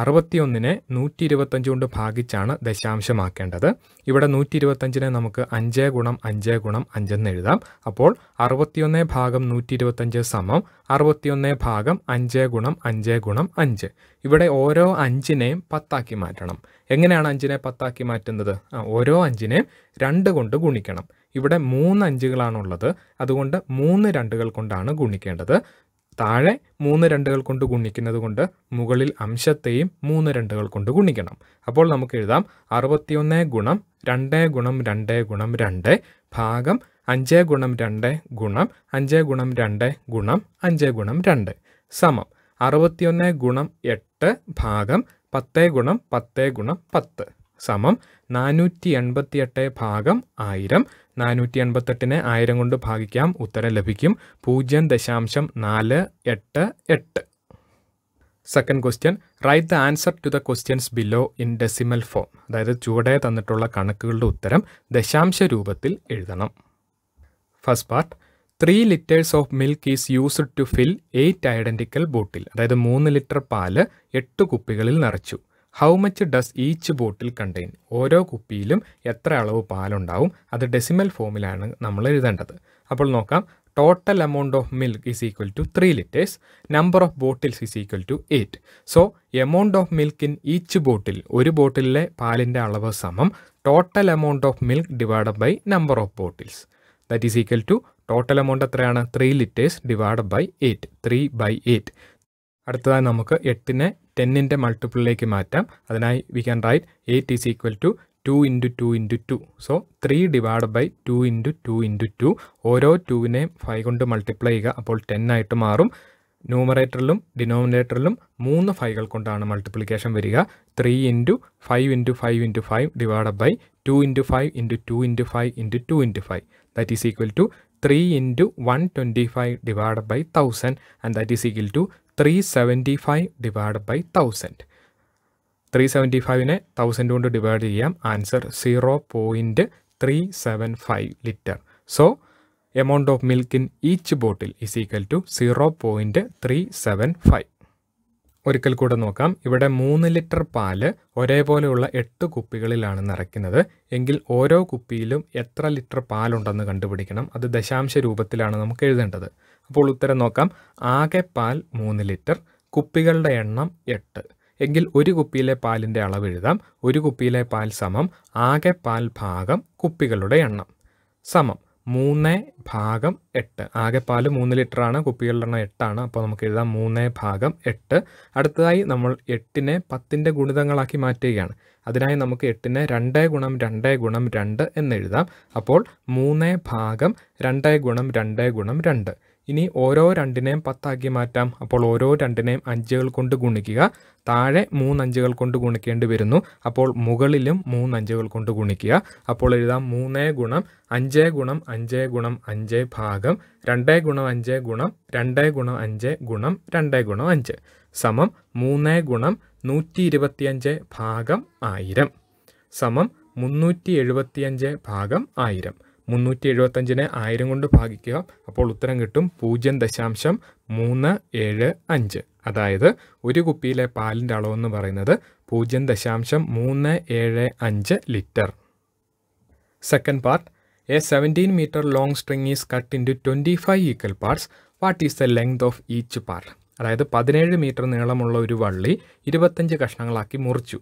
Speaker 1: അറുപത്തിയൊന്നിനെ നൂറ്റി ഇരുപത്തഞ്ച് കൊണ്ട് ഭാഗിച്ചാണ് ദശാംശമാക്കേണ്ടത് ഇവിടെ നൂറ്റി ഇരുപത്തഞ്ചിനെ നമുക്ക് അഞ്ച് ഗുണം അഞ്ച് ഗുണം അഞ്ചെന്ന് എഴുതാം അപ്പോൾ അറുപത്തിയൊന്ന് ഭാഗം നൂറ്റി ഇരുപത്തഞ്ച് സമം അറുപത്തിയൊന്ന് ഭാഗം അഞ്ച് ഗുണം അഞ്ച് ഗുണം അഞ്ച് ഇവിടെ ഓരോ അഞ്ചിനെയും പത്താക്കി മാറ്റണം എങ്ങനെയാണ് അഞ്ചിനെ പത്താക്കി മാറ്റുന്നത് ആ ഓരോ അഞ്ചിനെയും രണ്ട് കൊണ്ട് ഗുണിക്കണം ഇവിടെ മൂന്ന് അഞ്ചുകളാണുള്ളത് അതുകൊണ്ട് മൂന്ന് രണ്ടുകൾ കൊണ്ടാണ് ഗുണിക്കേണ്ടത് താഴെ മൂന്ന് രണ്ടുകൾ കൊണ്ട് ഗുണിക്കുന്നത് കൊണ്ട് മുകളിൽ അംശത്തെയും മൂന്ന് രണ്ടുകൾ കൊണ്ട് ഗുണിക്കണം അപ്പോൾ നമുക്ക് എഴുതാം അറുപത്തിയൊന്ന് ഗുണം രണ്ട് ഗുണം രണ്ട് ഗുണം രണ്ട് ഭാഗം അഞ്ച് ഗുണം രണ്ട് ഗുണം അഞ്ച് ഗുണം രണ്ട് ഗുണം അഞ്ച് ഗുണം രണ്ട് സമം അറുപത്തിയൊന്ന് ഗുണം എട്ട് ഭാഗം പത്ത് ഗുണം പത്ത് ഗുണം പത്ത് സമം നാനൂറ്റി എൺപത്തിയെട്ട് ഭാഗം ആയിരം നാനൂറ്റി എൺപത്തെട്ടിനെ ആയിരം കൊണ്ട് ഭാഗിക്കാം ഉത്തരം ലഭിക്കും പൂജ്യം ദശാംശം നാല് എട്ട് എട്ട് second question write the answer to the questions below in decimal form അതായത് ചുവടെ തന്നിട്ടുള്ള കണക്കുകളുടെ ഉത്തരം ദശാംശ രൂപത്തിൽ എഴുതണം first part three litres of milk is used to fill eight identical bottle അതായത് മൂന്ന് ലിറ്റർ പാല് എട്ട് കുപ്പികളിൽ നിറച്ചു how much does each bottle contain ഓരോ കുപ്പിയിലും എത്ര അളവ് പാലുണ്ടാവും അത് ഡെസിമൽ ഫോമിലാണ് നമ്മൾ എഴുതേണ്ടത് അപ്പോൾ നോക്കാം total amount of milk is equal to three litres number of bottles is equal to eight so amount of milk in each bottle ഒരു ബോട്ടിലെ പാലിൻ്റെ അളവ് സമം total amount of milk divided by number of bottles that is equal to total amount എത്രയാണ് three litres divide by eight three by eight അടുത്തതായി നമുക്ക് എട്ടിനെ ടെന്നിൻ്റെ മൾട്ടിപ്പിളിലേക്ക് മാറ്റാം അതിനായി we can write eight is equal to to into two into two so three divide by two into two into two ഓരോ ടുവിനെയും ഫൈവ് കൊണ്ട് മൾട്ടിപ്ലൈ ചെയ്യുക അപ്പോൾ ടെൻ ആയിട്ട് മാറും ന്യൂമറേറ്ററിലും ഡിനോമിനേറ്ററിലും മൂന്ന് ഫൈകൾ കൊണ്ടാണ് മൾട്ടിപ്ലിക്കേഷൻ വരിക three into five into five into five divide by two into five into two into five into two into five that is equal to three into one twenty five divide by thousand and that is equal to three seventy five divide by thousand three seventy ഫൈവിനെ thousand കൊണ്ട് divide ചെയ്യാം answer zero point three seven five litre so amount of milk in each bottle is equal to zero point three seven five ഒരിക്കൽ കൂടെ നോക്കാം ഇവിടെ മൂന്ന് litre പാല് ഒരേപോലെയുള്ള എട്ട് കുപ്പികളിലാണ് നിറയ്ക്കുന്നത് എങ്കിൽ ഓരോ കുപ്പിയിലും എത്ര ലിറ്റർ പാലുണ്ടെന്ന് കണ്ടുപിടിക്കണം അത് ദശാംശ രൂപത്തിലാണ് നമുക്ക് എഴുതേണ്ടത് അപ്പോൾ ഉത്തരം നോക്കാം ആകെ പാൽ മൂന്ന് ലിറ്റർ കുപ്പികളുടെ എണ്ണം എട്ട് എങ്കിൽ ഒരു കുപ്പിയിലെ പാലിൻ്റെ അളവ് എഴുതാം ഒരു കുപ്പിയിലെ പാൽ സമം ആകെ പാൽ ഭാഗം കുപ്പികളുടെ എണ്ണം സമം മൂന്ന് ഭാഗം എട്ട് ആകെ പാല് മൂന്ന് ലിറ്റർ ആണ് കുപ്പികളുടെ എണ്ണം എട്ടാണ് അപ്പോൾ നമുക്ക് എഴുതാം മൂന്ന് ഭാഗം എട്ട് അടുത്തതായി നമ്മൾ എട്ടിനെ പത്തിൻ്റെ ഗുണിതങ്ങളാക്കി മാറ്റുകയാണ് അതിനായി നമുക്ക് എട്ടിനെ രണ്ട് ഗുണം രണ്ട് ഗുണം രണ്ട് എന്ന് എഴുതാം അപ്പോൾ മൂന്ന് ഭാഗം രണ്ട് ഗുണം രണ്ട് ഗുണം രണ്ട് ഇനി ഓരോ രണ്ടിനെയും പത്താക്കി മാറ്റാം അപ്പോൾ ഓരോ രണ്ടിനെയും അഞ്ചുകൾ കൊണ്ട് ഗുണിക്കുക താഴെ മൂന്നഞ്ചുകൾ കൊണ്ട് ഗുണിക്കേണ്ടി വരുന്നു അപ്പോൾ മുകളിലും മൂന്നഞ്ചുകൾ കൊണ്ട് ഗുണിക്കുക അപ്പോൾ എഴുതാം മൂന്നേ ഗുണം അഞ്ച് ഗുണം അഞ്ച് ഗുണം അഞ്ച് ഭാഗം രണ്ടേ ഗുണം അഞ്ച് ഗുണം രണ്ടേ ഗുണം അഞ്ച് ഗുണം രണ്ടേ ഗുണം അഞ്ച് സമം മൂന്നേ ഗുണം നൂറ്റി ഇരുപത്തിയഞ്ച് ഭാഗം ആയിരം സമം മുന്നൂറ്റി എഴുപത്തിയഞ്ച് ഭാഗം ആയിരം മുന്നൂറ്റി എഴുപത്തഞ്ചിനെ ആയിരം കൊണ്ട് ഭാഗിക്കുക അപ്പോൾ ഉത്തരം കിട്ടും പൂജ്യം ദശാംശം മൂന്ന് ഏഴ് അഞ്ച് അതായത് ഒരു കുപ്പിയിലെ പാലിൻ്റെ അളവെന്ന് പറയുന്നത് പൂജ്യം ദശാംശം മൂന്ന് ഏഴ് അഞ്ച് litre second part a seventeen metre long string is cut to twenty five equal parts what is the length of each part അതായത് പതിനേഴ് മീറ്റർ നീളമുള്ള ഒരു വള്ളി ഇരുപത്തഞ്ച് കഷ്ണങ്ങളാക്കി മുറിച്ചു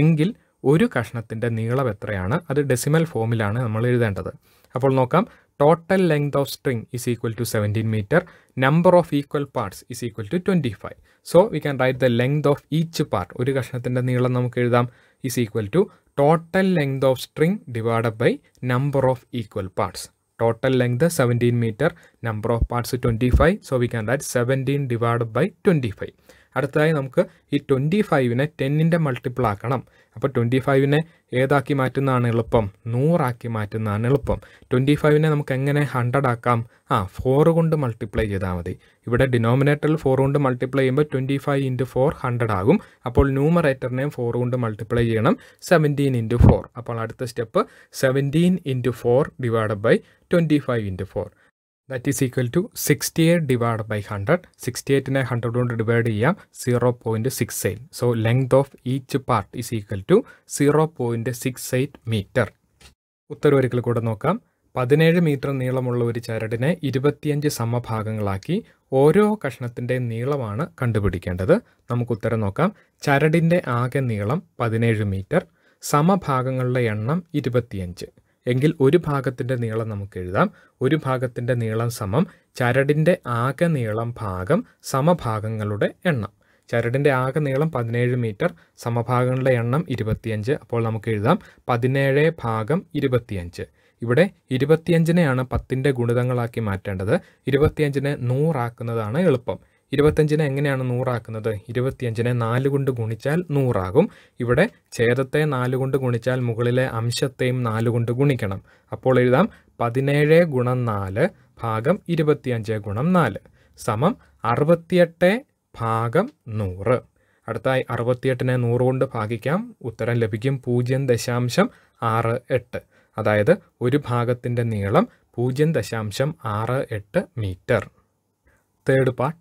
Speaker 1: എങ്കിൽ ഒരു കഷ്ണത്തിൻ്റെ നീളം എത്രയാണ് അത് ഡെസിമൽ ഫോമിലാണ് നമ്മൾ എഴുതേണ്ടത് അപ്പോൾ നോക്കാം total length of string is equal to seventeen metre number of equal parts is equal to twenty five so we can write the length of each part ഒരു കഷ്ണത്തിൻ്റെ നീളം നമുക്ക് എഴുതാം is equal to total length of string divide by number of equal parts total length seventeen metre number of parts twenty five so we can write seventeen divide by twenty five അടുത്തതായി നമുക്ക് ഈ twenty ഫൈവിനെ ടെന്നിൻ്റെ multiple ആക്കണം അപ്പോൾ twenty ഫൈവിനെ ഏതാക്കി മാറ്റുന്നതാണ് എളുപ്പം നൂറാക്കി മാറ്റുന്നതാണ് എളുപ്പം twenty ഫൈവിനെ നമുക്ക് എങ്ങനെ ഹൺഡ്രഡ് ആക്കാം ആ ഫോർ കൊണ്ട് മൾട്ടിപ്ലൈ ചെയ്താൽ മതി ഇവിടെ ഡിനോമിനേറ്ററിൽ ഫോർ കൊണ്ട് മൾട്ടിപ്ലൈ ചെയ്യുമ്പോൾ twenty five into four hundred ആകും അപ്പോൾ ന്യൂമറേറ്ററിനെയും ഫോർ കൊണ്ട് മൾട്ടിപ്ലൈ ചെയ്യണം സെവൻറ്റീൻ ഇൻറ്റു ഫോർ അപ്പോൾ അടുത്ത step seventeen into four divided by twenty five into four that is equal to sixty eight divide by hundred sixty എയ്റ്റിനെ hundred കൊണ്ട് divide ചെയ്യാം zero point six eight so length of each part is equal to zero point six eight metre ഉത്തരം ഒരിക്കൽ കൂടെ നോക്കാം പതിനേഴ് metre നീളമുള്ള ഒരു ചരടിനെ ഇരുപത്തിയഞ്ച് സമഭാഗങ്ങളാക്കി ഓരോ കഷ്ണത്തിൻ്റെ നീളമാണ് കണ്ടുപിടിക്കേണ്ടത് നമുക്ക് ഉത്തരം നോക്കാം ചരടിൻ്റെ ആകെ നീളം പതിനേഴ് മീറ്റർ സമഭാഗങ്ങളുടെ എണ്ണം ഇരുപത്തിയഞ്ച് എങ്കിൽ ഒരു ഭാഗത്തിൻ്റെ നീളം നമുക്ക് എഴുതാം ഒരു ഭാഗത്തിൻ്റെ നീളം സമം ചരടിൻ്റെ ആകെ നീളം ഭാഗം സമഭാഗങ്ങളുടെ എണ്ണം ചരടിൻ്റെ ആകെ നീളം പതിനേഴ് മീറ്റർ സമഭാഗങ്ങളുടെ എണ്ണം ഇരുപത്തിയഞ്ച് അപ്പോൾ നമുക്ക് എഴുതാം പതിനേഴ് ഭാഗം ഇരുപത്തിയഞ്ച് ഇവിടെ ഇരുപത്തിയഞ്ചിനെയാണ് പത്തിൻ്റെ ഗുണിതങ്ങളാക്കി മാറ്റേണ്ടത് ഇരുപത്തിയഞ്ചിനെ നൂറാക്കുന്നതാണ് എളുപ്പം ഇരുപത്തഞ്ചിനെ എങ്ങനെയാണ് നൂറാക്കുന്നത് ഇരുപത്തിയഞ്ചിനെ നാല് കൊണ്ട് ഗുണിച്ചാൽ നൂറാകും ഇവിടെ ഛേദത്തെ നാല് കൊണ്ട് ഗുണിച്ചാൽ മുകളിലെ അംശത്തെയും നാല് കൊണ്ട് ഗുണിക്കണം അപ്പോൾ എഴുതാം പതിനേഴ് ഗുണം നാല് ഭാഗം ഇരുപത്തിയഞ്ച് ഗുണം നാല് സമം അറുപത്തിയെട്ട് ഭാഗം നൂറ് അടുത്തായി അറുപത്തിയെട്ടിനെ നൂറ് കൊണ്ട് ഭാഗിക്കാം ഉത്തരം ലഭിക്കും പൂജ്യം ദശാംശം ആറ് എട്ട് അതായത് ഒരു ഭാഗത്തിൻ്റെ നീളം പൂജ്യം ദശാംശം ആറ് എട്ട് metre third part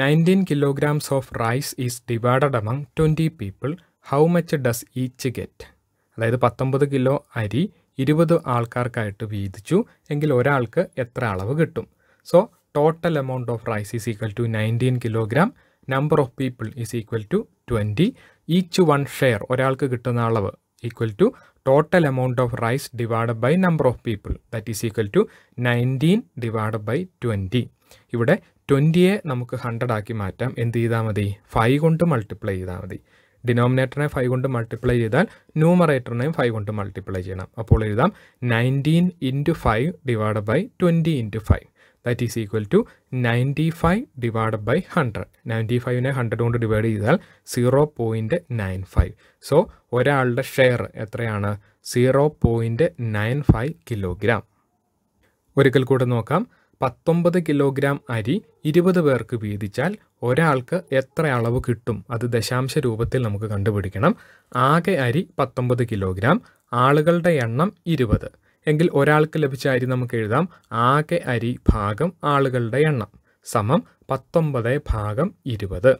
Speaker 1: nineteen kilograms of rice is divided among twenty people how much does each get അതായത് പത്തൊമ്പത് കിലോ അരി ഇരുപത് ആൾക്കാർക്കായിട്ട് വീതിച്ചു എങ്കിൽ ഒരാൾക്ക് എത്ര അളവ് കിട്ടും so total amount of rice is equal to nineteen kilogram number of people is equal to twenty each one share ഒരാൾക്ക് കിട്ടുന്ന അളവ് equal to total amount of rice divided by number of people that is equal to nineteen divide by twenty ഇവിടെ ട്വൻറ്റിയെ നമുക്ക് hundred ആക്കി മാറ്റാം എന്ത് ചെയ്താൽ മതി ഫൈവ് കൊണ്ട് മൾട്ടിപ്ലൈ ചെയ്താൽ മതി ഡിനോമിനേറ്ററിനെ ഫൈവ് കൊണ്ട് മൾട്ടിപ്ലൈ ചെയ്താൽ ന്യൂമറേറ്ററിനെയും ഫൈവ് കൊണ്ട് മൾട്ടിപ്ലൈ ചെയ്യണം അപ്പോൾ എഴുതാം nineteen into five divide by twenty into five that is equal to ninety five divide by hundred ninety ഫൈവിനെ ഹൺഡ്രഡ് കൊണ്ട് ഡിവൈഡ് ചെയ്താൽ zero point nine five so ഒരാളുടെ ഷെയർ എത്രയാണ് zero point nine five kilogram ഒരിക്കൽ കൂടെ നോക്കാം പത്തൊമ്പത് kilogram അരി ഇരുപത് പേർക്ക് വീതിച്ചാൽ ഒരാൾക്ക് എത്ര അളവ് കിട്ടും അത് ദശാംശ രൂപത്തിൽ നമുക്ക് കണ്ടുപിടിക്കണം ആകെ അരി പത്തൊമ്പത് കിലോഗ്രാം ആളുകളുടെ എണ്ണം ഇരുപത് എങ്കിൽ ഒരാൾക്ക് ലഭിച്ച അരി നമുക്ക് എഴുതാം ആകെ അരി ഭാഗം ആളുകളുടെ എണ്ണം സമം പത്തൊമ്പത് ഭാഗം ഇരുപത്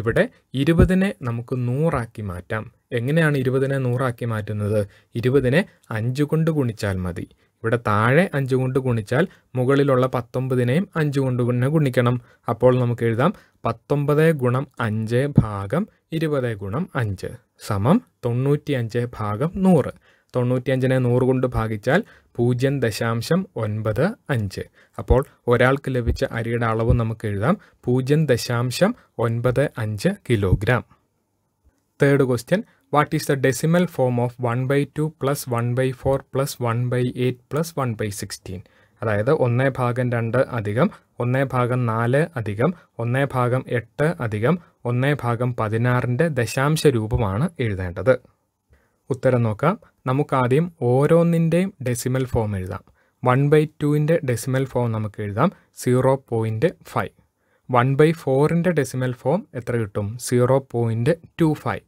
Speaker 1: ഇവിടെ ഇരുപതിനെ നമുക്ക് നൂറാക്കി മാറ്റാം എങ്ങനെയാണ് ഇരുപതിനെ നൂറാക്കി മാറ്റുന്നത് ഇരുപതിനെ അഞ്ച് കൊണ്ട് ഗുണിച്ചാൽ മതി ഇവിടെ താഴെ അഞ്ച് കൊണ്ട് ഗുണിച്ചാൽ മുകളിലുള്ള പത്തൊമ്പതിനെയും അഞ്ച് കൊണ്ട് തന്നെ ഗുണിക്കണം അപ്പോൾ നമുക്ക് എഴുതാം പത്തൊമ്പത് ഗുണം അഞ്ച് ഭാഗം ഇരുപത് ഗുണം അഞ്ച് സമം തൊണ്ണൂറ്റി അഞ്ച് ഭാഗം നൂറ് തൊണ്ണൂറ്റിയഞ്ചിനെ നൂറ് കൊണ്ട് ഭാഗിച്ചാൽ പൂജ്യം ദശാംശം ഒൻപത് അഞ്ച് അപ്പോൾ ഒരാൾക്ക് ലഭിച്ച അരിയുടെ അളവ് നമുക്ക് എഴുതാം പൂജ്യം ദശാംശം ഒൻപത് അഞ്ച് kilogram third question what is the decimal form of one by two plus one by four plus one by eight plus one by sixteen അതായത് ഒന്നേ ഭാഗം രണ്ട് അധികം ഒന്നേ ഭാഗം നാല് അധികം ഒന്നേ ഭാഗം എട്ട് അധികം ഒന്നേ ഭാഗം പതിനാറിൻ്റെ ദശാംശ രൂപമാണ് എഴുതേണ്ടത് ഉത്തരം നോക്കാം നമുക്കാദ്യം ഓരോന്നിൻ്റെയും ഡെസിമൽ ഫോം എഴുതാം വൺ ബൈ ടുവിൻ്റെ ഡെസിമൽ ഫോം നമുക്ക് എഴുതാം zero point five one by ഫോറിൻ്റെ ഡെസിമൽ ഫോം എത്ര കിട്ടും zero point two five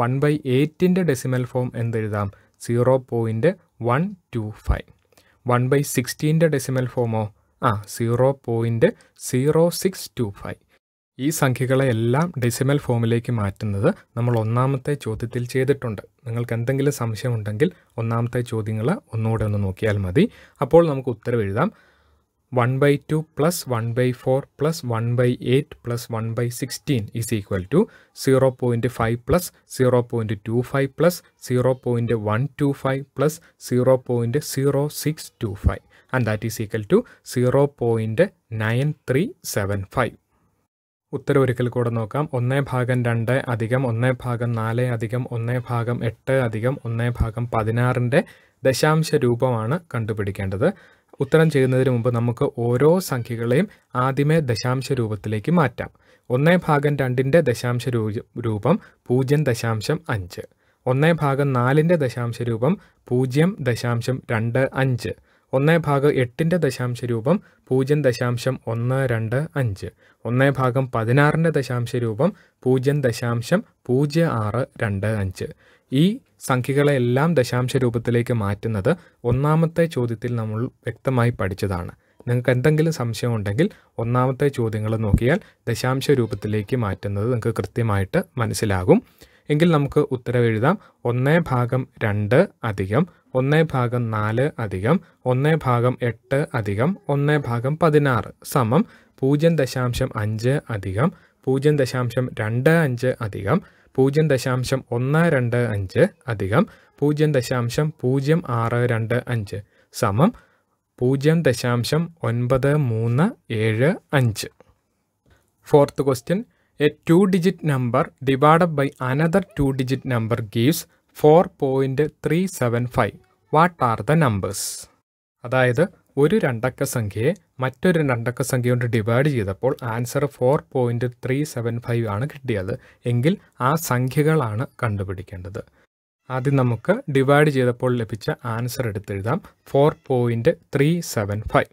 Speaker 1: one by എയ്റ്റിൻ്റെ ഡെസിമൽ ഫോം എന്തെഴുതാം zero point one two five one by സിക്സ്റ്റീൻ്റെ ഡെസിമൽ ഫോമോ ആ zero point zero six two five ഈ സംഖ്യകളെ എല്ലാം ഡെസിമൽ ഫോമിലേക്ക് മാറ്റുന്നത് നമ്മൾ ഒന്നാമത്തെ ചോദ്യത്തിൽ ചെയ്തിട്ടുണ്ട് നിങ്ങൾക്ക് എന്തെങ്കിലും സംശയമുണ്ടെങ്കിൽ ഒന്നാമത്തെ ചോദ്യങ്ങൾ ഒന്നുകൂടെ ഒന്ന് നോക്കിയാൽ മതി അപ്പോൾ നമുക്ക് ഉത്തരം എഴുതാം one by two plus one by four plus one by eight plus one by sixteen is equal to zero point five plus zero point two five plus zero point one two five plus zero point zero six two five and that is equal to zero point nine three seven five ഉത്തരം ഒരിക്കൽ കൂടെ നോക്കാം ഒന്നേ ഭാഗം രണ്ട് അധികം ഒന്നേ ഭാഗം നാല് അധികം ഒന്നേ ഭാഗം എട്ട് അധികം ഒന്നേ ഭാഗം പതിനാറിൻ്റെ ദശാംശ രൂപമാണ് കണ്ടുപിടിക്കേണ്ടത് ഉത്തരം ചെയ്യുന്നതിന് മുമ്പ് നമുക്ക് ഓരോ സംഖ്യകളെയും ആദ്യമേ ദശാംശ രൂപത്തിലേക്ക് മാറ്റാം ഒന്നേ ഭാഗം രണ്ടിൻ്റെ ദശാംശ രൂപം പൂജ്യം ദശാംശം അഞ്ച് ഒന്നേ ഭാഗം നാലിൻ്റെ ദശാംശ രൂപം പൂജ്യം ദശാംശം രണ്ട് അഞ്ച് ഒന്നേ ഭാഗം എട്ടിൻ്റെ ദശാംശ രൂപം പൂജ്യം ദശാംശം ഒന്ന് രണ്ട് അഞ്ച് ഒന്നേ ഭാഗം പതിനാറിൻ്റെ ദശാംശ രൂപം പൂജ്യം ദശാംശം പൂജ്യം ആറ് രണ്ട് അഞ്ച് ഈ സംഖ്യകളെ എല്ലാം ദശാംശ രൂപത്തിലേക്ക് മാറ്റുന്നത് ഒന്നാമത്തെ ചോദ്യത്തിൽ നമ്മൾ വ്യക്തമായി പഠിച്ചതാണ് നിങ്ങൾക്ക് എന്തെങ്കിലും സംശയം ഉണ്ടെങ്കിൽ ഒന്നാമത്തെ ചോദ്യങ്ങൾ നോക്കിയാൽ ദശാംശ രൂപത്തിലേക്ക് മാറ്റുന്നത് നിങ്ങൾക്ക് കൃത്യമായിട്ട് മനസ്സിലാകും എങ്കിൽ നമുക്ക് ഉത്തരം എഴുതാം ഒന്നേ ഭാഗം രണ്ട് അധികം ഒന്നേ ഭാഗം നാല് അധികം ഒന്നേ ഭാഗം എട്ട് അധികം ഒന്നേ ഭാഗം പതിനാറ് സമം പൂജ്യം ദശാംശം അഞ്ച് അധികം പൂജ്യം ദശാംശം രണ്ട് അഞ്ച് അധികം പൂജ്യം ദശാംശം ഒന്ന് രണ്ട് അഞ്ച് അധികം പൂജ്യം ദശാംശം പൂജ്യം ആറ് രണ്ട് അഞ്ച് സമം പൂജ്യം ദശാംശം ഒൻപത് മൂന്ന് ഏഴ് അഞ്ച് fourth question a two digit number divided by another two digit number gives four point three seven five what are the numbers അതായത് ഒരു രണ്ടക്ക സംഖ്യയെ മറ്റൊരു രണ്ടക്ക സംഖ്യ കൊണ്ട് ഡിവൈഡ് ചെയ്തപ്പോൾ answer four point three seven five ആണ് കിട്ടിയത് എങ്കിൽ ആ സംഖ്യകളാണ് കണ്ടുപിടിക്കേണ്ടത് ആദ്യം നമുക്ക് ഡിവൈഡ് ചെയ്തപ്പോൾ ലഭിച്ച ആൻസർ എടുത്തെഴുതാം four point three seven five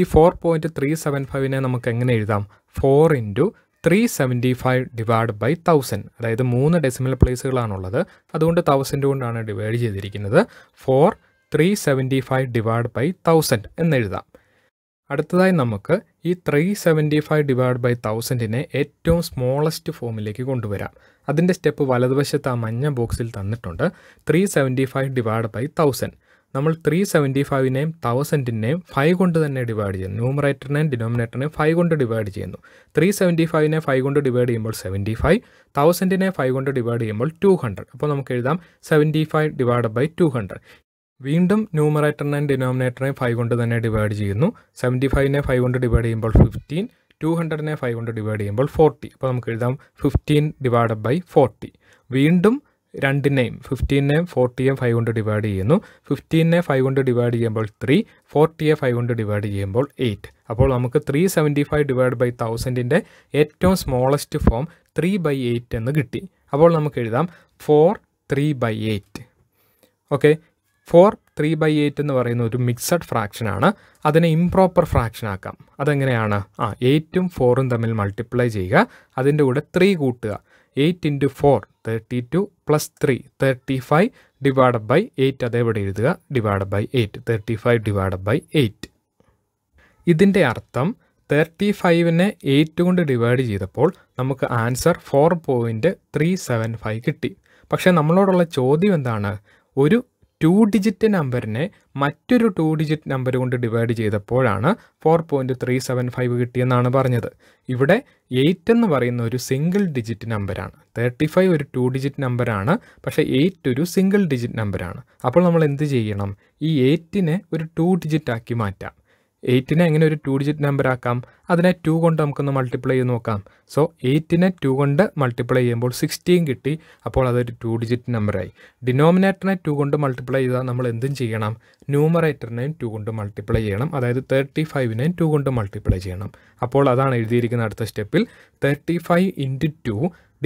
Speaker 1: ഈ ഫോർ പോയിൻറ്റ് ത്രീ സെവൻ ഫൈവിനെ നമുക്ക് എങ്ങനെ എഴുതാം four into three seventy five divide by thousand അതായത് മൂന്ന് ഡെസിമൽ പ്ലേസുകളാണുള്ളത് അതുകൊണ്ട് തൗസൻഡ് കൊണ്ടാണ് ഡിവൈഡ് ചെയ്തിരിക്കുന്നത് four three seventy five divide by thousand എന്നെഴുതാം അടുത്തതായി നമുക്ക് ഈ three seventy five divide by തൗസൻഡിനെ ഏറ്റവും സ്മോളസ്റ്റ് ഫോമിലേക്ക് കൊണ്ടുവരാം അതിൻ്റെ സ്റ്റെപ്പ് വലതുവശത്ത് ആ മഞ്ഞ ബോക്സിൽ തന്നിട്ടുണ്ട് three seventy five divide by thousand നമ്മൾ ത്രീ സെവൻറ്റി ഫൈവിനെയും തൗസൻഡിനെയും ഫൈവ് കൊണ്ട് തന്നെ ഡിവൈഡ് ചെയ്യുന്നു ന്യൂമറേറ്ററിനെയും ഡിനോമിനേറ്ററിനെയും ഫൈവ് കൊണ്ട് ഡിവൈഡ് ചെയ്യുന്നു ത്രീ സെവൻറ്റി ഫൈവിനെ ഫൈവ് കൊണ്ട് ഡിവൈഡ് ചെയ്യുമ്പോൾ സെവൻറ്റി ഫൈവ് തൗസൻഡിനെ ഫൈവ് കൊണ്ട് ഡിവൈഡ് ചെയ്യുമ്പോൾ ടു ഹൺഡ്രഡ് അപ്പോൾ നമുക്ക് എഴുതാം seventy five divide by two hundred വീണ്ടും ന്യൂമറേറ്ററിനെയും ഡിനോമിനേറ്ററിനെയും ഫൈവ് കൊണ്ട് തന്നെ ഡിവൈഡ് ചെയ്യുന്നു സെവൻറ്റി ഫൈവിനെ ഫൈവ് കൊണ്ട് ഡിവൈഡ് ചെയ്യുമ്പോൾ ഫിഫ്റ്റീൻ ടു ഹൺഡ്രഡിനെ ഫൈവ് കൊണ്ട് ഡിവൈഡ് ചെയ്യുമ്പോൾ ഫോർട്ടി അപ്പോൾ നമുക്ക് എഴുതാം ഫിഫ്റ്റീൻ ഡിവൈഡഡ് ബൈ ഫോർട്ടി വീണ്ടും രണ്ടിനെയും ഫിഫ്റ്റീനെയും ഫോർട്ടിയെയും ഫൈവ് കൊണ്ട് ഡിവൈഡ് ചെയ്യുന്നു ഫിഫ്റ്റീനെ ഫൈവ് കൊണ്ട് ഡിവൈഡ് ചെയ്യുമ്പോൾ ത്രീ ഫോർട്ടിയെ ഫൈവ് കൊണ്ട് ഡിവൈഡ് ചെയ്യുമ്പോൾ എയ്റ്റ് അപ്പോൾ നമുക്ക് three seventy five divide by തൗസൻഡിൻ്റെ ഏറ്റവും smallest form three by eight എന്ന് കിട്ടി അപ്പോൾ നമുക്ക് എഴുതാം four three by eight okay four three by eight എന്ന് പറയുന്ന ഒരു മിക്സഡ് ഫ്രാക്ഷനാണ് അതിനെ ഇംപ്രോപ്പർ ഫ്രാക്ഷൻ ആക്കാം അതെങ്ങനെയാണ് ആ എയ്റ്റും ഫോറും തമ്മിൽ മൾട്ടിപ്ലൈ ചെയ്യുക അതിൻ്റെ കൂടെ ത്രീ കൂട്ടുക eight into four thirty two plus three thirty five divide by eight അതേപടി എഴുതുക divide by eight thirty five divide by eight ഇതിൻ്റെ അർത്ഥം തേർട്ടി ഫൈവിനെ എയ്റ്റ് കൊണ്ട് ഡിവൈഡ് ചെയ്തപ്പോൾ നമുക്ക് answer four point three seven five കിട്ടി പക്ഷേ നമ്മളോടുള്ള ചോദ്യം എന്താണ് ഒരു ടു ഡിജിറ്റ് നമ്പറിനെ മറ്റൊരു ടു ഡിജിറ്റ് നമ്പർ കൊണ്ട് ഡിവൈഡ് ചെയ്തപ്പോഴാണ് four point three seven five കിട്ടിയെന്നാണ് പറഞ്ഞത് ഇവിടെ എയ്റ്റ് എന്ന് പറയുന്ന ഒരു സിംഗിൾ ഡിജിറ്റ് നമ്പറാണ് തേർട്ടി ഫൈവ് ഒരു ടു ഡിജിറ്റ് നമ്പറാണ് പക്ഷേ എയ്റ്റ് ഒരു സിംഗിൾ ഡിജിറ്റ് നമ്പറാണ് അപ്പോൾ നമ്മൾ എന്ത് ചെയ്യണം ഈ എയ്റ്റിനെ ഒരു ടു ഡിജിറ്റ് ആക്കി മാറ്റാം എയ്റ്റിനെ എങ്ങനെ ഒരു ടു ഡിജിറ്റ് നമ്പർ ആക്കാം അതിനെ ടു കൊണ്ട് നമുക്കൊന്ന് മൾട്ടിപ്ലൈ ചെയ്ത് നോക്കാം സോ എയ്റ്റിനെ ടു കൊണ്ട് മൾട്ടിപ്ലൈ ചെയ്യുമ്പോൾ സിക്സ്റ്റീൻ കിട്ടി അപ്പോൾ അതൊരു ടു ഡിജിറ്റ് നമ്പറായി ഡിനോമിനേറ്ററിനെ ടു കൊണ്ട് മൾട്ടിപ്ലൈ ചെയ്താൽ നമ്മൾ എന്തും ചെയ്യണം ന്യൂമറേറ്ററിനെയും ടു കൊണ്ട് മൾട്ടിപ്ലൈ ചെയ്യണം അതായത് തേർട്ടി ഫൈവിനെയും ടു കൊണ്ട് മൾട്ടിപ്ലൈ ചെയ്യണം അപ്പോൾ അതാണ് എഴുതിയിരിക്കുന്ന അടുത്ത സ്റ്റെപ്പിൽ thirty five into two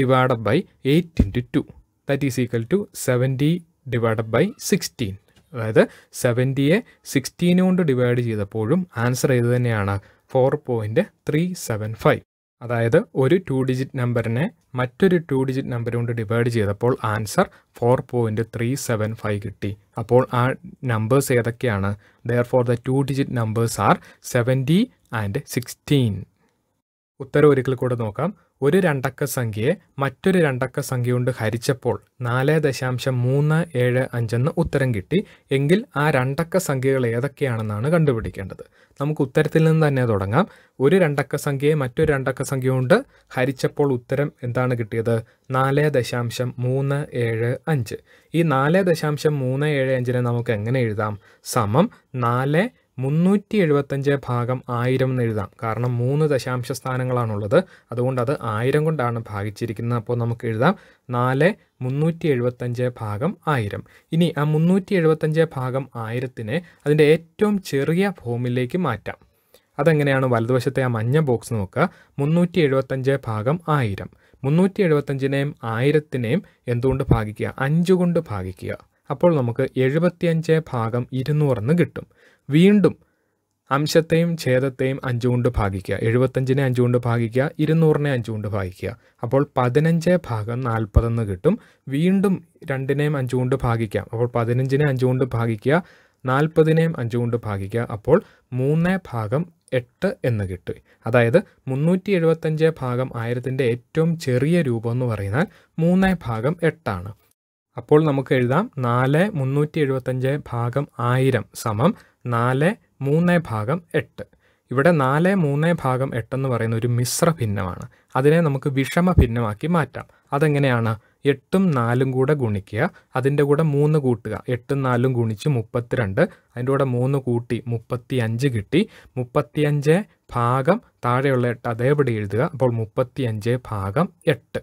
Speaker 1: divided by eight into two that is equal to seventy divided by sixteen അതായത് സെവൻറ്റിയെ സിക്സ്റ്റീന് കൊണ്ട് ഡിവൈഡ് ചെയ്തപ്പോഴും ആൻസർ ഇത് തന്നെയാണ് four point three seven five അതായത് ഒരു ടു ഡിജിറ്റ് നമ്പറിനെ മറ്റൊരു ടു ഡിജിറ്റ് നമ്പർ കൊണ്ട് ഡിവൈഡ് ചെയ്തപ്പോൾ answer four point three seven five കിട്ടി അപ്പോൾ ആ നമ്പേഴ്സ് ഏതൊക്കെയാണ് there four the two digit numbers are seventy and sixteen ഉത്തരം ഒരിക്കൽ കൂടെ നോക്കാം ഒരു രണ്ടക്ക സംഖ്യയെ മറ്റൊരു രണ്ടക്ക സംഖ്യ കൊണ്ട് ഹരിച്ചപ്പോൾ നാല് ദശാംശം മൂന്ന് ഏഴ് അഞ്ചെന്ന് ഉത്തരം കിട്ടി എങ്കിൽ ആ രണ്ടക്ക സംഖ്യകൾ ഏതൊക്കെയാണെന്നാണ് കണ്ടുപിടിക്കേണ്ടത് നമുക്ക് ഉത്തരത്തിൽ നിന്ന് തന്നെ തുടങ്ങാം ഒരു രണ്ടക്ക സംഖ്യയെ മറ്റൊരു രണ്ടക്ക സംഖ്യ കൊണ്ട് ഹരിച്ചപ്പോൾ ഉത്തരം എന്താണ് കിട്ടിയത് നാല് ദശാംശം മൂന്ന് ഏഴ് അഞ്ച് ഈ നാല് ദശാംശം മൂന്ന് ഏഴ് അഞ്ചിനെ നമുക്ക് എങ്ങനെ എഴുതാം സമം നാല് മുന്നൂറ്റി എഴുപത്തഞ്ച് ഭാഗം ആയിരം എന്ന് എഴുതാം കാരണം മൂന്ന് ദശാംശ സ്ഥാനങ്ങളാണുള്ളത് അതുകൊണ്ട് അത് ആയിരം കൊണ്ടാണ് ഭാഗിച്ചിരിക്കുന്നത് അപ്പോൾ നമുക്ക് എഴുതാം നാല് മുന്നൂറ്റി എഴുപത്തഞ്ച് ഭാഗം ആയിരം ഇനി ആ മുന്നൂറ്റി എഴുപത്തഞ്ച് ഭാഗം ആയിരത്തിനെ അതിൻ്റെ ഏറ്റവും ചെറിയ ഫോമിലേക്ക് മാറ്റാം അതെങ്ങനെയാണ് വലതുവശത്തെ ആ മഞ്ഞ ബോക്സ് നോക്കുക മുന്നൂറ്റി എഴുപത്തഞ്ച് ഭാഗം ആയിരം മുന്നൂറ്റി എഴുപത്തഞ്ചിനെയും ആയിരത്തിനെയും എന്തുകൊണ്ട് ഭാഗിക്കുക അഞ്ചുകൊണ്ട് ഭാഗിക്കുക അപ്പോൾ നമുക്ക് എഴുപത്തിയഞ്ച് ഭാഗം ഇരുന്നൂറെന്ന് കിട്ടും വീണ്ടും അംശത്തെയും ഛേദത്തെയും അഞ്ചുകൊണ്ട് ഭാഗിക്കുക എഴുപത്തഞ്ചിനെ അഞ്ചുകൊണ്ട് ഭാഗിക്കുക ഇരുന്നൂറിനെ അഞ്ചുകൊണ്ട് ഭാഗിക്കുക അപ്പോൾ പതിനഞ്ച് ഭാഗം നാൽപ്പതെന്ന് കിട്ടും വീണ്ടും രണ്ടിനെയും അഞ്ചുകൊണ്ട് ഭാഗിക്കാം അപ്പോൾ പതിനഞ്ചിനെ അഞ്ചുകൊണ്ട് ഭാഗിക്കുക നാൽപ്പതിനെയും അഞ്ചുകൊണ്ട് ഭാഗിക്കുക അപ്പോൾ മൂന്ന് ഭാഗം എട്ട് എന്ന് കിട്ടും അതായത് മുന്നൂറ്റി എഴുപത്തഞ്ച് ഭാഗം ആയിരത്തിൻ്റെ ഏറ്റവും ചെറിയ രൂപം എന്ന് പറയുന്നത് മൂന്ന് ഭാഗം എട്ടാണ് അപ്പോൾ നമുക്ക് എഴുതാം നാല് മുന്നൂറ്റി എഴുപത്തഞ്ച് ഭാഗം ആയിരം സമം നാല് മൂന്ന് ഭാഗം എട്ട് ഇവിടെ നാല് മൂന്ന് ഭാഗം എട്ടെന്ന് പറയുന്ന ഒരു മിശ്ര ഭിന്നമാണ് അതിനെ നമുക്ക് വിഷമ ഭിന്നമാക്കി മാറ്റാം അതെങ്ങനെയാണ് എട്ടും നാലും കൂടെ ഗുണിക്കുക അതിൻ്റെ കൂടെ മൂന്ന് കൂട്ടുക എട്ടും നാലും ഗുണിച്ച് മുപ്പത്തിരണ്ട് അതിൻ്റെ കൂടെ മൂന്ന് കൂട്ടി മുപ്പത്തി അഞ്ച് കിട്ടി മുപ്പത്തിയഞ്ച് ഭാഗം താഴെയുള്ള എട്ട് അതേപടി എഴുതുക അപ്പോൾ മുപ്പത്തിയഞ്ച് ഭാഗം എട്ട്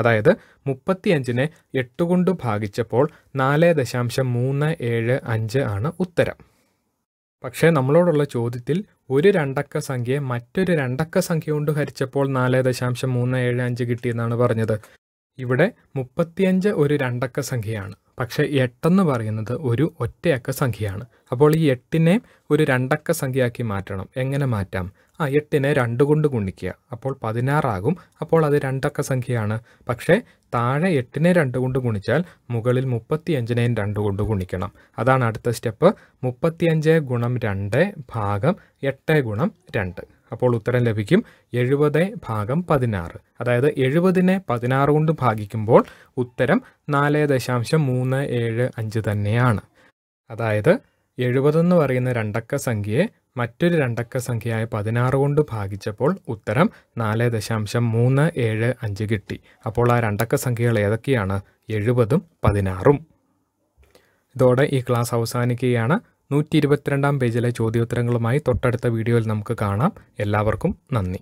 Speaker 1: അതായത് മുപ്പത്തിയഞ്ചിനെ എട്ട് കൊണ്ട് ഭാഗിച്ചപ്പോൾ നാല് ദശാംശം മൂന്ന് ഏഴ് അഞ്ച് ആണ് ഉത്തരം പക്ഷേ നമ്മളോടുള്ള ചോദ്യത്തിൽ ഒരു രണ്ടക്ക സംഖ്യയെ മറ്റൊരു രണ്ടക്ക സംഖ്യ കൊണ്ട് ഹരിച്ചപ്പോൾ നാല് ദശാംശം മൂന്ന് ഏഴ് അഞ്ച് കിട്ടിയെന്നാണ് പറഞ്ഞത് ഇവിടെ മുപ്പത്തിയഞ്ച് ഒരു രണ്ടക്ക സംഖ്യയാണ് പക്ഷേ എട്ടെന്ന് പറയുന്നത് ഒരു ഒറ്റയക്ക സംഖ്യയാണ് അപ്പോൾ ഈ എട്ടിനെ ഒരു രണ്ടക്ക സംഖ്യയാക്കി മാറ്റണം എങ്ങനെ മാറ്റാം ആ എട്ടിനെ രണ്ട് കൊണ്ട് ഗുണിക്കുക അപ്പോൾ പതിനാറാകും അപ്പോൾ അത് രണ്ടക്ക സംഖ്യയാണ് പക്ഷേ താഴെ എട്ടിനെ രണ്ട് കൊണ്ട് ഗുണിച്ചാൽ മുകളിൽ മുപ്പത്തിയഞ്ചിനെയും രണ്ട് കൊണ്ട് ഗുണിക്കണം അതാണ് അടുത്ത സ്റ്റെപ്പ് മുപ്പത്തിയഞ്ച് ഗുണം രണ്ട് ഭാഗം എട്ട് ഗുണം രണ്ട് അപ്പോൾ ഉത്തരം ലഭിക്കും എഴുപത് ഭാഗം പതിനാറ് അതായത് എഴുപതിനെ പതിനാറ് കൊണ്ട് ഭാഗിക്കുമ്പോൾ ഉത്തരം നാല് ദശാംശം മൂന്ന് ഏഴ് അഞ്ച് തന്നെയാണ് അതായത് എഴുപതെന്ന് പറയുന്ന രണ്ടക്ക സംഖ്യയെ മറ്റൊരു രണ്ടക്ക സംഖ്യയായ പതിനാറ് കൊണ്ട് ഭാഗിച്ചപ്പോൾ ഉത്തരം നാല് ദശാംശം മൂന്ന് ഏഴ് അഞ്ച് കിട്ടി അപ്പോൾ ആ രണ്ടക്ക സംഖ്യകൾ ഏതൊക്കെയാണ് എഴുപതും പതിനാറും ഇതോടെ ഈ ക്ലാസ് അവസാനിക്കുകയാണ് നൂറ്റി ഇരുപത്തിരണ്ടാം പേജിലെ ചോദ്യോത്തരങ്ങളുമായി തൊട്ടടുത്ത വീഡിയോയിൽ നമുക്ക് കാണാം എല്ലാവർക്കും നന്ദി